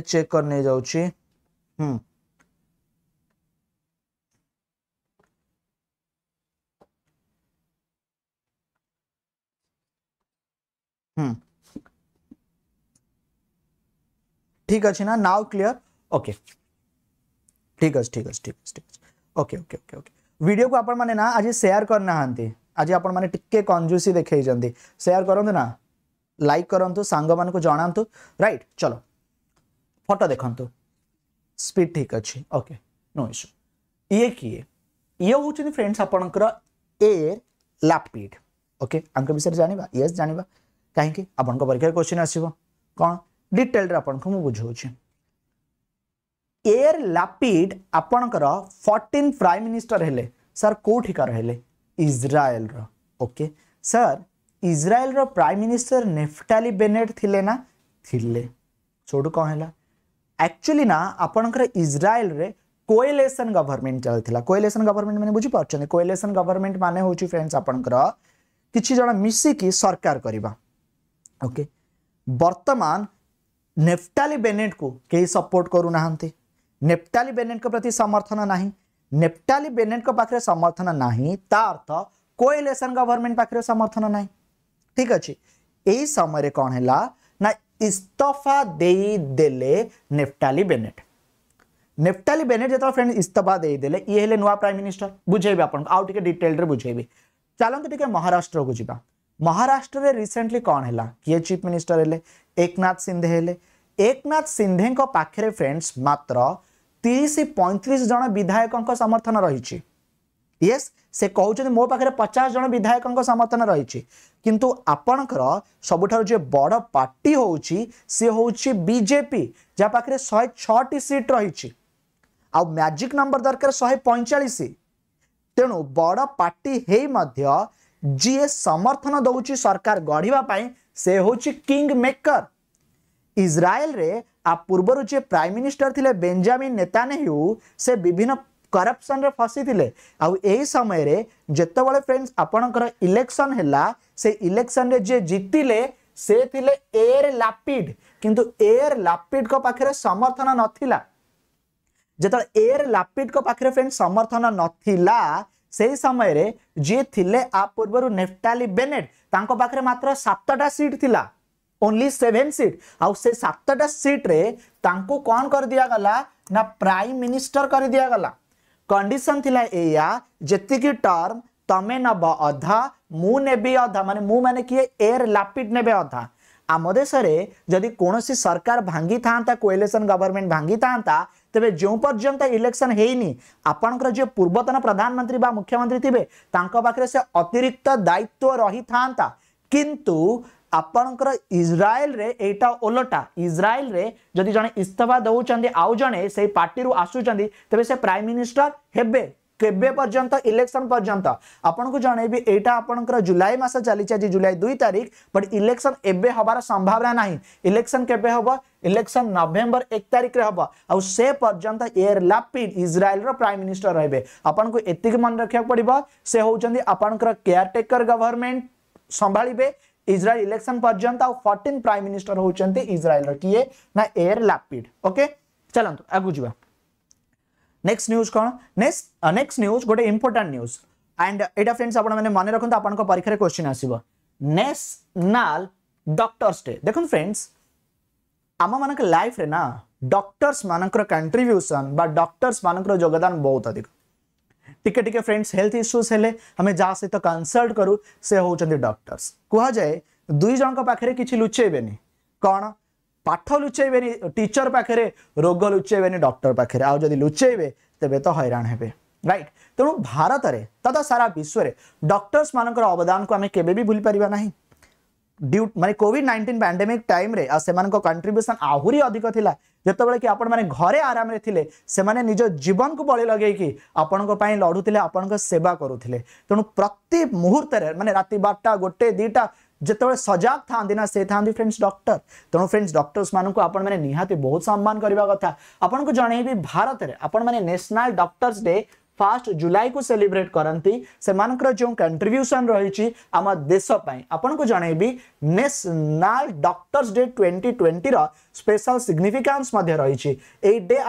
चेक कर नहीं जा ठीक अच्छे ना नाउ क्लियर ओके ठीक अच्छे ठीक अच्छे ठीक अच्छे ठीक अच्छे okay okay okay okay video को आप आज सेयार करना आज आप कंजूसी देखते सेयार करूँ ना लाइक करूँ सांग जनातु रईट चलो फटो देखु स्पीड ठीक अच्छे ओके नो इश्यू ये किए ये हूँ फ्रेंड्स आप लापिड ओके विषय जानवा ये जानवा कहीं आपण परीक्षा क्वेश्चन आसो कौन ଡିଟେଲରେ ଆପଣଙ୍କୁ ମୁଁ ବୁଝାଉଛି ଏଆର୍ ଲାପିଡ୍ ଆପଣଙ୍କର ଫର୍ଟିନ୍ ପ୍ରାଇମ୍ ମିନିଷ୍ଟର ହେଲେ ସାର୍ କେଉଁଠିକାର ହେଲେ ଇସ୍ରାଏଲର ଓକେ ସାର୍ ଇସ୍ରାଏଲର ପ୍ରାଇମ୍ ମିନିଷ୍ଟର ନେଫ୍ଟାଲି ବେନେଟ୍ ଥିଲେ ନା ଥିଲେ ସେଇଠୁ କ'ଣ ହେଲା ଆକ୍ଚୁଆଲି ନା ଆପଣଙ୍କର ଇସ୍ରାଏଲରେ କୋଏଲେସନ୍ ଗଭର୍ଣ୍ଣମେଣ୍ଟ ଚାଲିଥିଲା କୋଏଲେସନ୍ ଗଭର୍ଣ୍ଣମେଣ୍ଟ ମାନେ ବୁଝିପାରୁଛନ୍ତି କୋଏଲେସନ୍ ଗଭର୍ଣ୍ଣମେଣ୍ଟ ମାନେ ହେଉଛି ଫ୍ରେଣ୍ଡସ୍ ଆପଣଙ୍କର କିଛି ଜଣ ମିଶିକି ସରକାର କରିବା ଓକେ ବର୍ତ୍ତମାନ नेफ्टाली बेनेट को कहीं सपोर्ट करूना नेफ्टाली बेनेट के प्रति समर्थन ना नेफ्टाली बेनेट पाखे समर्थन ना अर्थ कोईलेसन गवर्नमेंट पाखे समर्थन ना ठीक अच्छे यही समय कौन है ना इस्तफा देदेले नेफ्टाली बेनेट नेफ्टाली बेनेट जो फ्रेंड इस्तफा देदेले ये नुआ प्राइम मिनिस्टर बुझे आपके डिटेल बुझे चलते महाराष्ट्र को जी महाराष्ट्र रिसेंटली कौन है किए चीफ मिनिस्टर एकनाथ सिंधे हेले एकनाथ सिंधे पाखे फ्रेंड्स मात्र तीस पैंतीस जन विधायक समर्थन रही से कहते मो पाखे पचास जन विधायकों समर्थन रही कि आपणकर सब बड़ पार्टी हूँ सी हूँ बीजेपी जहाँ पाखे शहे छीट रही आ मैजिक नंबर दरकार शहे पैंचाश तेणु बड़ पार्टी जीए समर्थन दौर सरकार गढ़ापी ସେ ହେଉଛି କିଙ୍ଗ ମେକର ଇସ୍ରାଏଲରେ ଆ ପୂର୍ବରୁ ଯିଏ ପ୍ରାଇମ୍ ମିନିଷ୍ଟର ଥିଲେ ବେଞ୍ଜାମିନ୍ ନେତାନେହ୍ୟୁ ସେ ବିଭିନ୍ନ କରପ୍ସନରେ ଫସିଥିଲେ ଆଉ ଏହି ସମୟରେ ଯେତେବେଳେ ଫ୍ରେଣ୍ଡସ୍ ଆପଣଙ୍କର ଇଲେକ୍ସନ୍ ହେଲା ସେ ଇଲେକ୍ସନରେ ଯିଏ ଜିତିଲେ ସେ ଥିଲେ ଏୟାର ଲାପିଡ୍ କିନ୍ତୁ ଏୟାର ଲାପିଡ୍ଙ୍କ ପାଖରେ ସମର୍ଥନ ନଥିଲା ଯେତେବେଳେ ଏୟାର ଲାପିଡ୍ଙ୍କ ପାଖରେ ଫ୍ରେଣ୍ଡ ସମର୍ଥନ ନଥିଲା से समय रे जी थिले आ पूर्व नेफ्टाली बेनेट तांको पाखरे मात्र সাতটা सीट थिला ओनली सेवेन सीट आउ से सीट रे तांको कोन कर दिया गला ना प्राइम मिनिस्टर कर दिया गला कंडीशन थिला एया जति की टर्म तमे नबा आधा मु नेबी आधा माने मु माने की एयर लैपिड नेबे आधा आम देश में जदि कौन सरकार भांगी था कोएलेसन गवर्नमेंट भांगी था ତେବେ ଯେଉଁ ପର୍ଯ୍ୟନ୍ତ ଇଲେକ୍ସନ୍ ହେଇନି ଆପଣଙ୍କର ଯିଏ ପୂର୍ବତନ ପ୍ରଧାନମନ୍ତ୍ରୀ ବା ମୁଖ୍ୟମନ୍ତ୍ରୀ ଥିବେ ତାଙ୍କ ପାଖରେ ସେ ଅତିରିକ୍ତ ଦାୟିତ୍ୱ ରହିଥାନ୍ତା କିନ୍ତୁ ଆପଣଙ୍କର ଇସ୍ରାଏଲରେ ଏଇଟା ଓଲଟା ଇସ୍ରାଏଲରେ ଯଦି ଜଣେ ଇସ୍ତଫା ଦେଉଛନ୍ତି ଆଉ ଜଣେ ସେଇ ପାର୍ଟିରୁ ଆସୁଛନ୍ତି ତେବେ ସେ ପ୍ରାଇମ୍ ମିନିଷ୍ଟର ହେବେ केबे पर्यंत इलेक्शन पर्यंत आपनकु जणेबी एटा आपनकर जुलाई मास चली छै जुलाई 2 तारिख बट इलेक्शन एबे हबार संभावना नै इलेक्शन केबे हबो इलेक्शन नवंबर 1 तारिख रे हबो आ से पर्यंत एयर लापिड इजराइल रो प्राइम मिनिस्टर रहबे आपनकु एतिक मन रखिया पडिबो से होचंदी आपनकर केयरटेकर गवर्नमेंट संभालिबे इजराइल इलेक्शन पर्यंत 14 प्राइम मिनिस्टर होचंती इजराइल रो किए ना एयर लापिड ओके चलंतु आगु जुबा नेक्स्ट न्यूज कौन नेक्स्ट नेक्स्ट न्यूज गोटे इम्पोर्टाट न्यूज एंड एटा फ्रेंड्स आपने मन रखते आप परीक्षा क्वेश्चन आसो नेशनल डॉक्टर्स डे देख फ्रेंड्स आम मान लाइफ रे ना डॉक्टर्स मान कंट्रीब्यूशन डॉक्टर्स मान योगदान बहुत अधिक टिके टिके फ्रेंड्स हेल्थ इश्यूज हेले हमें जहाँ सहित तो कनसल्ट करूँ से हूँ डॉक्टर्स कहुए दुई जन पाखे कि लुचेबे कौन पाठ लुचेबे टीचर पाखे रोग लुचेबे डक्टर पाखे आदि लुचेबे तेब तो हईरा हे रईट तेणु भारत तथा सारा विश्व में डक्टर्स मान अवदान को आम के भूल पारा ना ड्यू मान कॉविड नाइंटीन पैंडेमिक टाइम से कंट्रब्यूसन आहरी अधिक था जोबले कि आपने घरे आराम से निज जीवन को बड़ी लगे आपण लड़ू आपण सेवा करुले तेणु प्रति मुहूर्त मानते रात बारटा गोटे दीटा जिते बड़े सजाग था से था फ्रेंड्स डक्टर तेणु तो फ्रेंड्स डक्टर्स मानक आपत बहुत सम्मान करने कथा आपन को जन भारत आपशनाल डक्टर्स डे फास्ट जुलाई को सेलिब्रेट करती से जो कंट्रब्यूसन रही आम देश आपन को जनईबी national doctors day twenty twenty special significance रही डे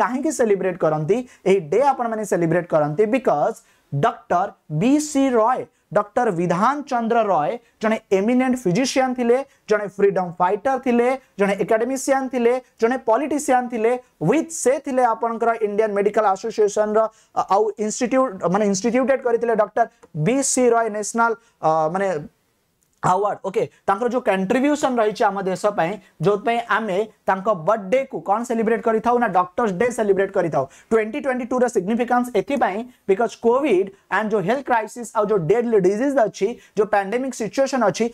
कहीं सेलिब्रेट करती डे आपलिब्रेट करती because doctor B C Roy doctor Bidhan Chandra Roy जड़े एमिनेंट फिजिशियान थे जड़े फ्रीडम फाइटर थे जड़े एकाडेमिशियान थे जड़े पॉलिटिशियान थे विथ से थे आपंकर इंडियन मेडिकल आसोसिएसन आउ इंस्टिट्यूट मानते इन्स्टिट्यूटेड करते डॉक्टर बी रॉय नेशनल मानते अवार्ड ओके okay, जो कंट्रीब्यूशन रही आम देश जो आम बर्थडे को कौन सेलिब्रेट कर डॉक्टर्स डे सेलिब्रेट कर ट्वेंटी ट्वेंटी टू सिग्निफिकांस एपाई बिकज कोविड एंड जो हेल्थ क्राइसीस जो डेडली डिजिज अच्छी जो पैंडेमिक सिचुएसन अच्छी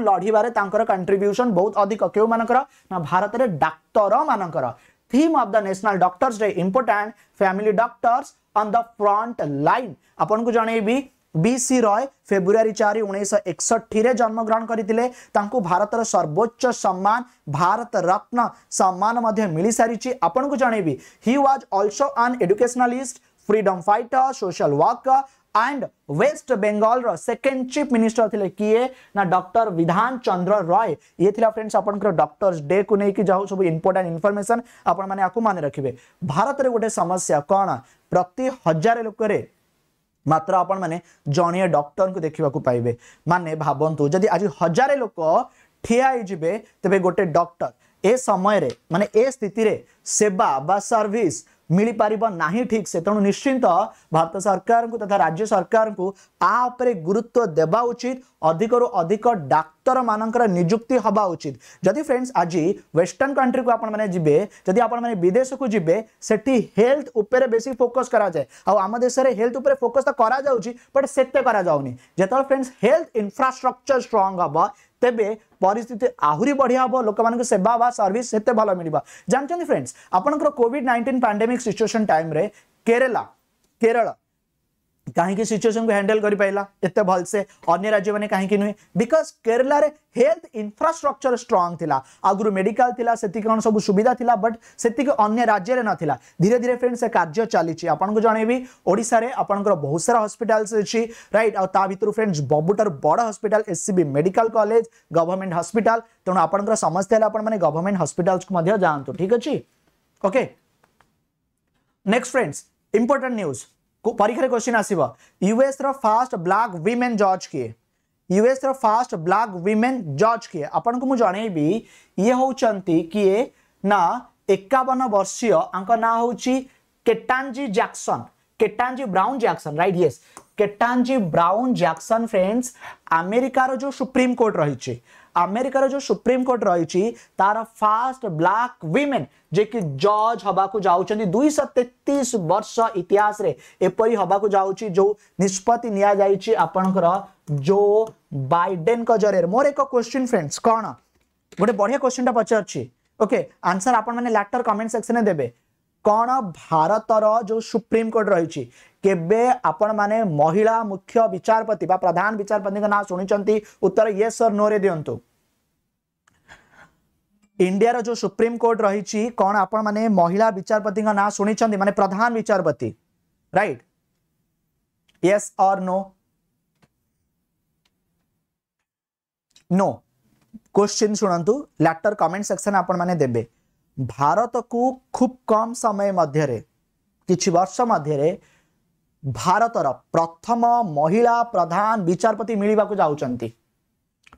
लड़वे कंट्रीब्यूशन बहुत अधिक क्यों मानक ना भारत में डाक्तर मानकर theme of the national doctors day important family doctors on the front line आपन को जनइबी बी सी रॉय फेब्रुआरी चार उन्नीस एकसठी जन्मग्रहण करते भारत सर्वोच्च सम्मान भारत रत्न सम्मान मिल सारी आपन को जनईबी हि was also an educationalist freedom fighter social worker and West Bengal second chief minister थे किए ना डक्टर विधान चंद्र रॉय ये थी फ्रेंड्स आप डक्टर्स डे को लेकिन जाऊ सब इंपोर्टाट इनफर्मेसन आपने मान रखे भारत में गोटे समस्या कौन प्रति हजार लोकर ମାତ୍ର ଆପଣମାନେ ଜଣିଏ ଡକ୍ଟରଙ୍କୁ ଦେଖିବାକୁ ପାଇବେ ମାନେ ଭାବନ୍ତୁ ଯଦି ଆଜି ହଜାରେ ଲୋକ ଠିଆ ହେଇଯିବେ ତେବେ ଗୋଟେ ଡକ୍ଟର ଏ ସମୟରେ ମାନେ ଏ ସ୍ଥିତିରେ ସେବା ବା ସର୍ଭିସ୍ ମିଳିପାରିବ ନାହିଁ ଠିକ୍ ସେ ତେଣୁ ନିଶ୍ଚିନ୍ତ ଭାରତ ସରକାରଙ୍କୁ ତଥା ରାଜ୍ୟ ସରକାରଙ୍କୁ ଆ ଉପରେ ଗୁରୁତ୍ୱ ଦେବା ଉଚିତ ଅଧିକରୁ ଅଧିକ ଡାକ୍ତରମାନଙ୍କର ନିଯୁକ୍ତି ହେବା ଉଚିତ ଯଦି ଫ୍ରେଣ୍ଡସ୍ ଆଜି ୱେଷ୍ଟର୍ଣ୍ଣ କଣ୍ଟ୍ରିକୁ ଆପଣମାନେ ଯିବେ ଯଦି ଆପଣମାନେ ବିଦେଶକୁ ଯିବେ ସେଠି ହେଲ୍ଥ ଉପରେ ବେଶୀ ଫୋକସ୍ କରାଯାଏ ଆଉ ଆମ ଦେଶରେ ହେଲ୍ଥ ଉପରେ ଫୋକସ୍ ତ କରାଯାଉଛି ବଟ୍ ସେତେ କରାଯାଉନି ଯେତେବେଳେ ଫ୍ରେଣ୍ଡସ୍ ହେଲ୍ଥ ଇନଫ୍ରାଷ୍ଟ୍ରକ୍ଚର ଷ୍ଟ୍ରଙ୍ଗ ହେବ ତେବେ ପରିସ୍ଥିତି ଆହୁରି ବଢ଼ିଆ ହେବ ଲୋକମାନଙ୍କୁ ସେବା ବା ସର୍ଭିସ୍ ସେତେ ଭଲ ମିଳିବ ଜାଣିଛନ୍ତି ଫ୍ରେଣ୍ଡସ୍ ଆପଣଙ୍କର କୋଭିଡ୍ ନାଇଣ୍ଟିନ୍ ପାଣ୍ଡେମିକ୍ ସିଚୁଏସନ୍ ଟାଇମ୍ରେ କେରଲା କେରଳ कहीं सिचुएशन को हैंडल कर पाइला एत भलसे अन्य राज्य मैंने कहीं नुहे because Kerala health infrastructure strong थी आगुरी मेडिकल थी से कौन सब सुविधा थी बट से अगर राज्य में नाला धीरे धीरे फ्रेंड्स से कार्य चली जनईबी ओडार बहुत सारा हस्पिटाल्स अच्छी रईट आ भितर फ्रेंड्स बबुटार बड़ hospital S C medical college government hospital तेणु आपर समस्ते आपने गवर्नमेंट हस्पिटाल को जातु ठीक अच्छे okay next friends important news परीक्षर क्वेश्चन आसव युएस रास्ट ब्लाक विमेन जज किए युएस रास्ट ब्लाक विमेन जज किए आपन को मुझे जनईबी ये हूँ किए ना एकवन वर्षीय ना हूँ Ketanji Jackson Ketanji Brown Jackson right yes Ketanji Brown Jackson friends आमेरिकार जो सुप्रीम कोर्ट रही अमेरिकार जो सुप्रीमकोर्ट रही तार फास्ट ब्लाक विमेन जे कि जज हवाक जाऊँ दुई तेतीस वर्ष इतिहास एपरी हवाक जाऊँ जो निष्पत्ति आपणकर जो बैडेन जरिए मोर एक क्वेश्चन फ्रेंड्स कौन गोटे बढ़िया क्वेश्चन टा पचार okay answer after comment section में देते कौन भारतर जो सुप्रीमकोर्ट रही आपण माने महिला मुख्य विचारपति प्रधान विचारपति ना शुणी उत्तर ये सर नो रे दिंतु इंडिया जो सुप्रीम कोर्ट रही कौन आपण माने महिला विचारपति ना शुणी माने प्रधान विचारपति राइट यस और नो नो क्वेश्चन शुणु लैटर कमेंट सेक्शन आपण माने देबे भारत को खूब कम समय मध्य कि वर्ष मध्य भारतर प्रथम महिला प्रधान विचारपति मिलवाक जाऊँच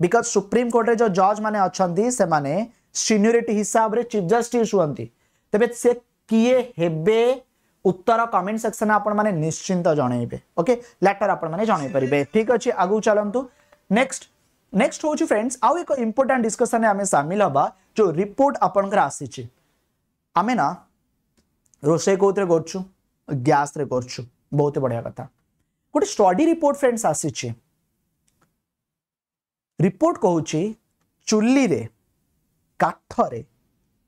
बिकज सुप्रीम कोर्ट रे जो जज मैंने अच्छा से मैंने सिनियोरीटी हिसाब से चीफ जस्टिस हूँ तेज से किए हे उत्तर कमेंट सेक्शन आपने निश्चिंत जनइबे ओके लेटर आपने जनइपर ठीक अच्छे आगे चलतु नेक्स्ट नेक्स्ट हूँ फ्रेंड्स आउ एक इंपोर्टां डिस्कसन आम सामिल हाँ जो रिपोर्ट आपणकर आसी आम ना रोषे कौन करूँ ग्यास रे करूँ बहुत बढ़िया कथा गोटे स्टडी रिपोर्ट फ्रेंड्स आसी रिपोर्ट कह चुल्ली रे काठरे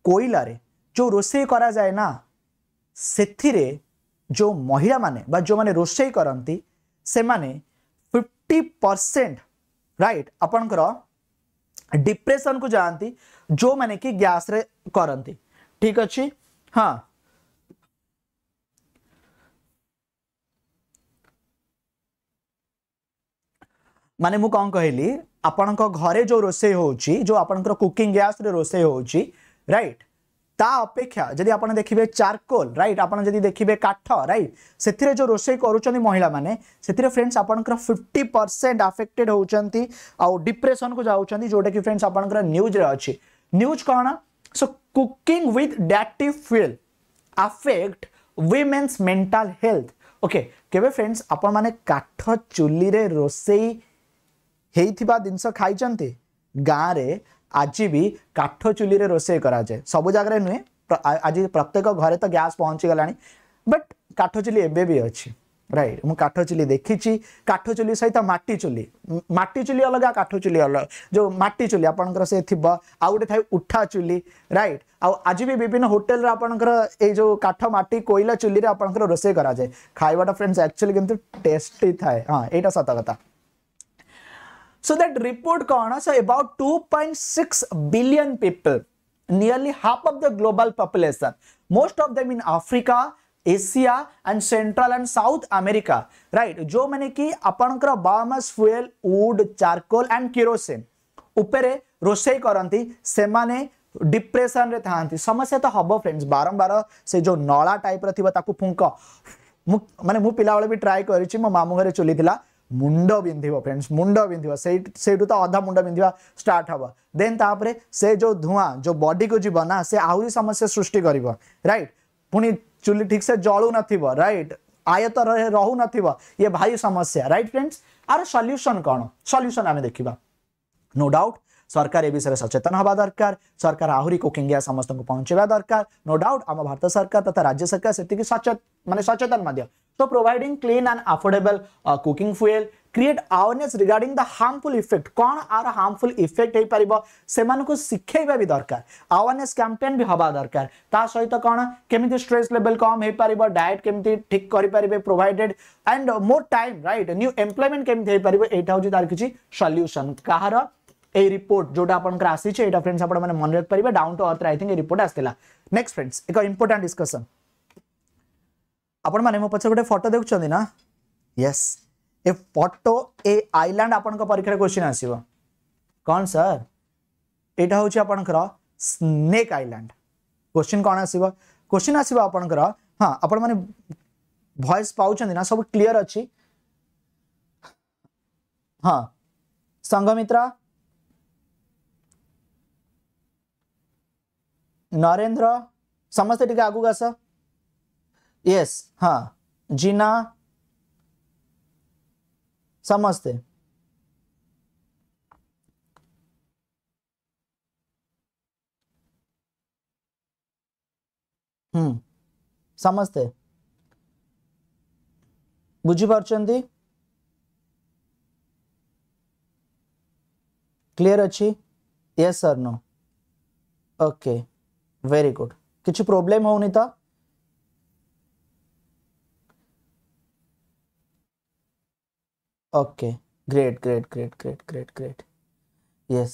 कोईला रे जो रोसे करा जाए ना से जो ସେଥିରେ ଯେଉଁ जो ବା रोसे करती से ସେମାନେ ଫିଫ୍ଟି परसेंट राइट आपणकर डिप्रेशन को जानती जो मैंने कि गैस रे करती ठीक अच्छे हाँ माने मु कौन कहली आपण घरे जो रोसे हो जो आपण कुकिंग गैस रे रोसे हो राइट अपेक्षा जदि आप देखिए चारकोल रईट आपड़ी देखिए काठ रईट से जो रोष कर महिला मैंने फ्रेंड्स आप फिफ्टी परसेंट आफेक्टेड हो डिप्रेसन को जाऊँच जोटा कि फ्रेंड्स आप्यूज अच्छे न्यूज कौन सो कुकिंग विथ डाट fuel affect women's mental health okay okay, friends आपने काठ चूली रोष जिनस खाई गाँव में আজি ବି କାଠ ଚୁଲିରେ ରୋଷେଇ କରାଯାଏ ସବୁ ଜାଗାରେ ନୁହେଁ ଆଜି ପ୍ରତ୍ୟେକ ଘରେ ତ ଗ୍ୟାସ୍ ପହଞ୍ଚିଗଲାଣି ବଟ୍ କାଠ ଚୁଲି ଏବେ ବି ଅଛି ରାଇଟ୍ ମୁଁ କାଠ ଚୁଲି ଦେଖିଛି କାଠ ଚୁଲି ସହିତ ମାଟି ଚୁଲି ମାଟି ଚୁଲି ଅଲଗା କାଠ ଚୁଲି ଅଲଗା ଯେଉଁ ମାଟି ଚୁଲି ଆପଣଙ୍କର ସେ ଥିବ ଆଉ ଗୋଟେ ଥାଏ ଉଠା ଚୁଲି ରାଇଟ୍ ଆଉ ଆଜି ବି ବିଭିନ୍ନ ହୋଟେଲରେ ଆପଣଙ୍କର ଏଇ ଯେଉଁ କାଠ ମାଟି କୋଇଲା ଚୁଲିରେ ଆପଣଙ୍କର ରୋଷେଇ କରାଯାଏ ଖାଇବାଟା ଫ୍ରେଣ୍ଡସ୍ ଆକ୍ଚୁଆଲି କିନ୍ତୁ ଟେଷ୍ଟି ଥାଏ ହଁ ଏଇଟା ସତ କଥା So that report corner, so about 2.6 billion people nearly half of the global population most of them in Africa Asia and Central and South America right जो मैंने कि आपणकर biomass fuel wood charcoal and kerosene उपरे रोसे करती से माने डिप्रेशन रे थांती समस्या तो हम फ्रेंड्स बारंबार से जो नला टाइप रे थिबो ताकू फुंक माने मु पिला भी ट्राई करिछि मो मामू घरे चुली थिला मुंड बिंध फ्रेंड्स मुंड बिंधी से अधा मुंड बिंधा स्टार्ट हे देर से जो धूआं जो बडी को जीवन ना से आहरी समस्या सृष्टि कर रईट पुणी चूली ठीक से जलू नाइट आयत रू ने भारी समस्या रईट फ्रेंड्स आर सल्यूसन कौन सल्यूसन आम देखा नो डाउट सरकार ए विषय में सचेतन हवा दरकार सरकार आहरी कुकिंग गैस समस्त को पहुँचवा दरकार नो डाउट आम भारत सरकार तथा राज्य सरकार से सचेत मानते सचेतन So providing clean and affordable uh, cooking fuel create awareness regarding the harmful effect कौन आर हार्मफुल इफेक्ट हो पार से शिखेवा भी दरकार आवेरनेस कैंपेन भी हवा दरकार ता सहित कौन केमी स्ट्रेस लेवल कम हो पार डाएट केमी ठीक करें provided and more time right new employment केमी हो पार यहाँ हूँ तार किसी सल्यूसन कहार এই রিপোর্ট যেটা আপনার আসিছে এটা ফ্রেন্ডস আপনার মনে রাখি পারবে down to earth I think এই রিপোর্ট আসলা নেক্সট ফ্রেন্ডস এক ইম্পর্টাট ডিসকসন ଆପଣମାନେ ମୋ ପଛରେ ଗୋଟେ ଫଟୋ ଦେଖୁଛନ୍ତି ନା ୟେସ୍ ଏ ଫଟୋ ଏ ଆଇଲାଣ୍ଡ ଆପଣଙ୍କ ପରୀକ୍ଷାରେ କ୍ୱେଶ୍ଚିନ୍ ଆସିବ କ'ଣ ସାର୍ ଏଇଟା ହେଉଛି ଆପଣଙ୍କର ସ୍ନେକ୍ ଆଇଲାଣ୍ଡ କ୍ୱେଶ୍ଚିନ୍ କ'ଣ ଆସିବ କ୍ୱେଶ୍ଚିନ୍ ଆସିବ ଆପଣଙ୍କର ହଁ ଆପଣମାନେ ଭଏସ୍ ପାଉଛନ୍ତି ନା ସବୁ କ୍ଲିଅର୍ ଅଛି ହଁ ସଂଘମିତ୍ରା ନରେନ୍ଦ୍ର ସମସ୍ତେ ଟିକେ ଆଗକୁ ଆସ यस हाँ जीना समझते हम्म समझते बुझीपी क्लियर अच्छी yes sir no okay very good किसी प्रोब्लेम होनी था okay great great great great great great yes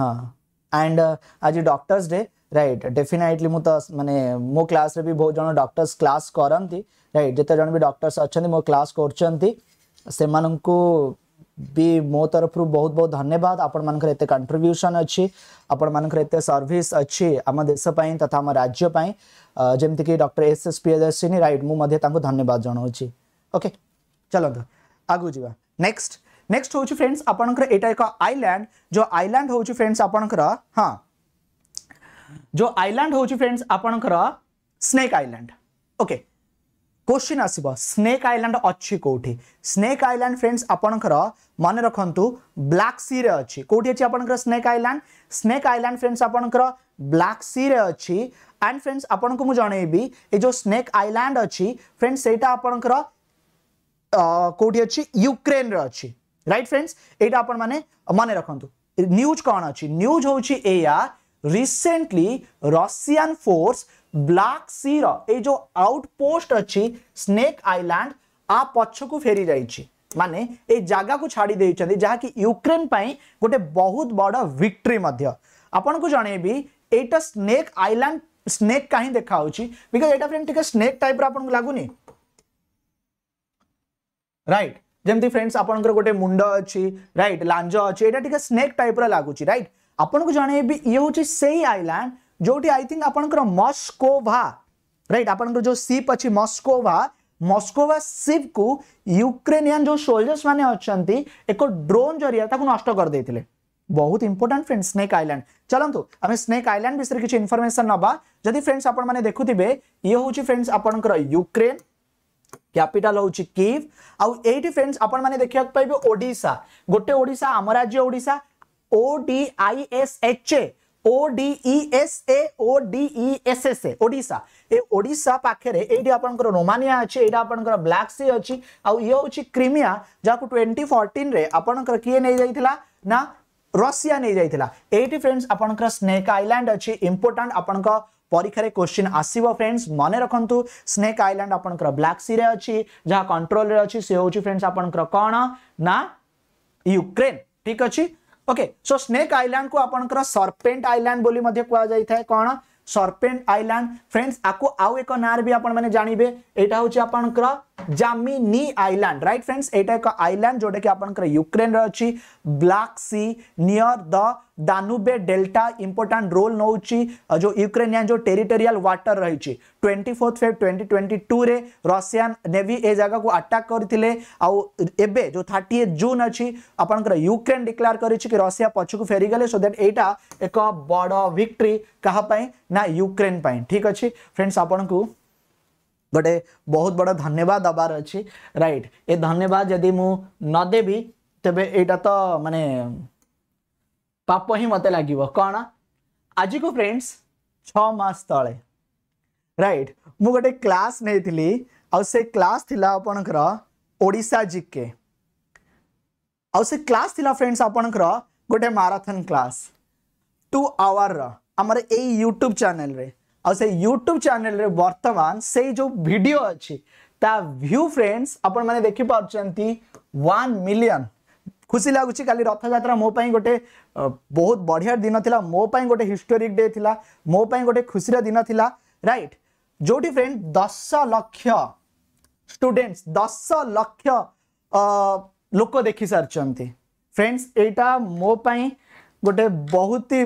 हाँ एंड uh, आज डॉक्टर्स डे राइट डेफिनेटली मु माने मो क्लास रे भी बहुत जन डॉक्टर्स क्लास करती राइट जिते जन भी डॉक्टर्स अच्छा मो क्लास कर भी मो तरफ बहुत बहुत धन्यवाद आपण मानते कंट्रब्यूसन अच्छी आपण मानते सर्विस अच्छी आम देशपाई तथा आम राज्यपाई कि doctor S S Priyadarshini right मुझे धन्यवाद जनाऊँ ओके चलो तो। आगु जा नेक्स्ट नेक्स्ट हूँ फ्रेंड्स आपंकर एक आईलैंड जो आईलैंड हूँ फ्रेंड्स आपंकर हाँ जो आईलैंड हूँ फ्रेंड्स आपंकर स्नेक आईलैंड ओके क्वेश्चन आसब स्नेक आईलैंड अच्छी कौटी स्नेक आईलैंड फ्रेंड्स आपंकर मन रखु ब्लाक सी रे अच्छी कौटी अच्छी आपंकर Snake Island Snake Island friends आपंकर ब्लाक सी रे अच्छी एंड फ्रेंड्स आपको मुझे जनइबी ये जो स्नेक आईलैंड अच्छी फ्रेंड्स से आपंकर কোটি অছি ইউক্রেন রে অছি রাইট ফ্রেন্ডস এইটা আপন মানে মনে রাখন্তু নিউজ কোন অছি নিউজ হচ্ছে এয়া recently Russian force Black Sea র এই যে আউটপোস্ট অছি স্নেক আইল্যান্ড আ পছকু ফেরি যাইছি মানে এই জায়গাকে ছাড়ি দেইছন্তি যাহাকি ইউক্রেন পাই গোটে বহুত বড় ভিক্টরি মধ্য আপনার জনাইবি এইটা স্নেক আইল্যান্ড স্নেক কাহি দেখা হচ্ছে বিকজ এটা ফ্রেন্ড টিকে স্নেক টাইপর আপনার লাগুনি राइट जमी फ्रेंड्स आप गोटे मुंड अच्छी रईट लांज अच्छे यहाँ टी स्नेक टाइप रगुच रईट आपको जन ये हूँ से आईलैंड जो आई थिंक आपंकर मस्कोवा रईट आप जो सीप अच्छी मस्कोवा मस्कोवा सीप को युक्रेनियान जो सोल्जर्स मैंने अच्छा एक ड्रोन जरिया नष्ट कर बहुत इंपोर्टां फ्रेंड्स स्नेक आईलैंड चलतु आम स्नेक आईलैंड विषय किसी इनफर्मेसन ना जब फ्रेंड्स आप देखुए ये हूँ फ्रेंड्स आपंकर युक्रेन कैपिटाल हूँ किव आई फ्रेंड्स आपने देखा पाइबे ओडा गोटे ओडा आम राज्य ओडा O D I S H A O D S A O D S S एडा ए ओडा पाखे ये रोमानिया अच्छे यहाँ ब्लाक सी अच्छी आई हूँ क्रिमिया जहाँ ट्वेंटी फोर्टिन आपण किए नहीं ना रशिया नहीं जाता ये फ्रेंड्स आपंकर स्नेक आईलैंड अच्छी इंपोर्टां आप পরীক্ষায় কোশ্চিন আসব ফ্রেন্ডস মনে রাখতু স্নেক আইল্যান্ড আপনার ব্ল্যাক সিরে অছি যা কন্ট্রোলে অছি সে হচ্ছে ফ্রেন্ডস আপনার কোণ না ইউক্রেন ঠিক আছে ওকে সো স্নেক আইল্যান্ড কু আপনার সর্পেন্ট আইল্যান্ড বলে কুযাই থাকে কোণ সর্পেন্ট আইল্যান্ড ফ্রেন্ডস আকু আউ এক নাঁরে বি আপনার জাঁবে এটা হচ্ছে আপনার जमिनी आईलैंड रईट फ्रेंड्स यहाँ एक आईलैंड जोटा कि आप युक्रेन अच्छी Black Sea near the Danube delta important role नौ जो युक्रेनियान जो टेरिटोरियाल वाटर रही है ट्वेंटी फेब ट्वेंटी टू रे रशिया नेवी ए जगह को आटाक करते आबे जो थर्टी जून अच्छी आपंकर युक्रेन डिक्लेयर कर रशिया पछक फेरीगले सो दैट यहाँ एक बड़ विक्ट्री कापाई ना युक्रेन ठीक अच्छे फ्रेंड्स आपन को गोटे बहुत बड़ धन्यवाद दबार अच्छी रईट ए धन्यवाद जदि मु नदेवि तेबे एटा तो माने पाप ही मत लगे कौन आज को फ्रेंड्स छस ते रईट मु गोटे क्लास नहीं आउ से क्लास थिला आपणकर ओडा जिके आउ क्लास थिला फ्रेंड्स आपणकर गोटे माराथन क्लास टू आवर आमर ए यूट्यूब चैनल रे से यूट्यूब चेल रे वर्तमान से जो वीडियो अच्छी ताू फ्रेंड्स आपने देखिपार मिलियन खुशी लगुच रथ रथजात्रा मोप गोटे बहुत बढ़िया दिन था मोप गोटे हिस्टोरिक डे थी मोप गोटे खुशी दिन था रईट जो फ्रेंड दस लक्ष स्टूडेंट्स दस लक्ष लोक देखी सारी फ्रेंड्स यहाँ मोप गोटे बहुत ही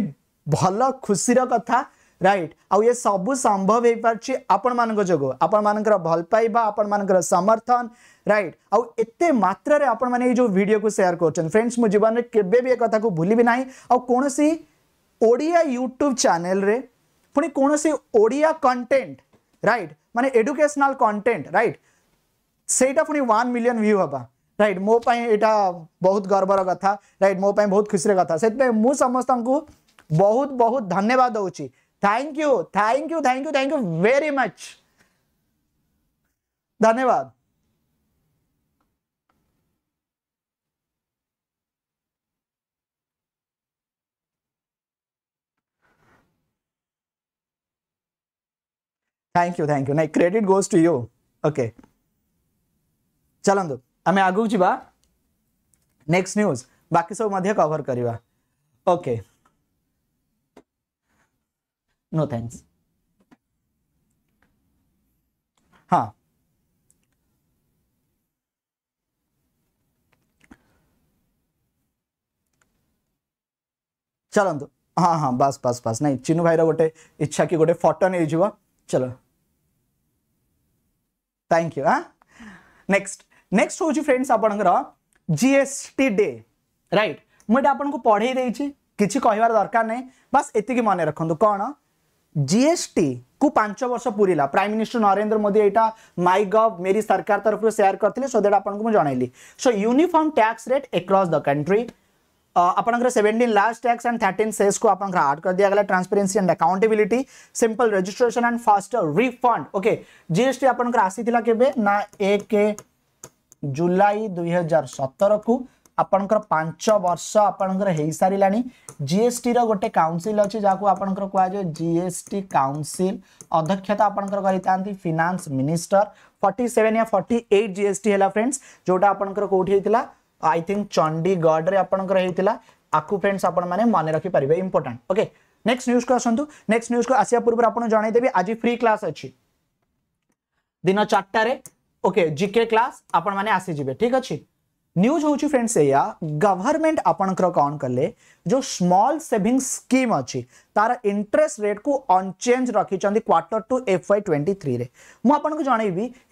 भल खुशी कथा राइट आउ ये सब संभव हो पार्टी आपण मान जोग आपण मान भलपाइवा आपण मान समर्थन रईट आत मात्र मैंने जो भिड को सेयार कर फ्रेंड्स मो जीवन में केवे भी एक को भूलि ना आसी ओडिया यूट्यूब चेल पुणी कौन सी ओडिया कंटेन्ट रईट मान एडुकेशनाल कंटेन्ट रईट से पुणी वन मिलियन भ्यू हाँ रईट मोटा बहुत गर्वर कथ रईट मोप बहुत खुशी कथ से मुस्त बहुत बहुत धन्यवाद दूसरी thank you thank you thank you thank you very much धन्यवाद थैंक यू थैंक यू नहीं credit goes to you okay चलो आम आगे जावा नेक्स्ट न्यूज बाकी सब कवर करवा ओके okay. नो थैंक्स हाँ चलतु हाँ हाँ बस बस बस नहीं चिनु भाई गोटे इच्छा कि गोटे फटो नहीं जीव चलो थैंक यू हाँ नेक्स्ट नेक्स्ट हूँ फ्रेंड्स आपणकर जीएसटी डे रईट मुझे आपको पढ़ई किसी कि कहवार दरकार नहीं बास एति मन रखु कौन जीएसटी को पांच वर्ष पूरला प्राइम मिनिस्टर नरेन्द्र मोदी यहाँ माइ गव मेरी सरकार तरफ सेयार करते सो दैट आपको मुझे जनइली so uniform tax rate across the country आपंकर seventeen last tax and thirteen cess को आपंकर आड कर दिया गया transparency and accountability simple registration and fast refund okay GST आपंकर आसी के एक जुलाई दुई हजार सतर को आपणकर पांच वर्ष आपणकर सारा जीएसटी गोटे काउनसिल अच्छे जहाँ को क्या जाए जीएसटी काउनसिल अध्यक्षता आपंकर फिनान्स मिनिस्टर फर्टी सेवेन या फर्टी जीएसटी है फ्रेंड्स जोटा आपंकर कौटी होता आई थिंक चंडीगढ़ आपंकर फ्रेंड्स आपने मन रखी पारे इंपोर्टाट ओके नेक्स्ट न्यूज को आसतु नेक्स्ट न्यूज को आसा पूर्व आपको जनईदेवि आज फ्री क्लास अच्छी दिन चारटे ओके जिके क्लास आपने आसीजे ठीक अच्छे न्यूज हूँ फ्रेंड्स या गवर्नमेंट आपणकर कौन कले जो स्मॉल सेविंग स्कीम अच्छी तार इंटरेस्ट रेट को अनचेंज रखी quarter two F Y twenty three मुझे जन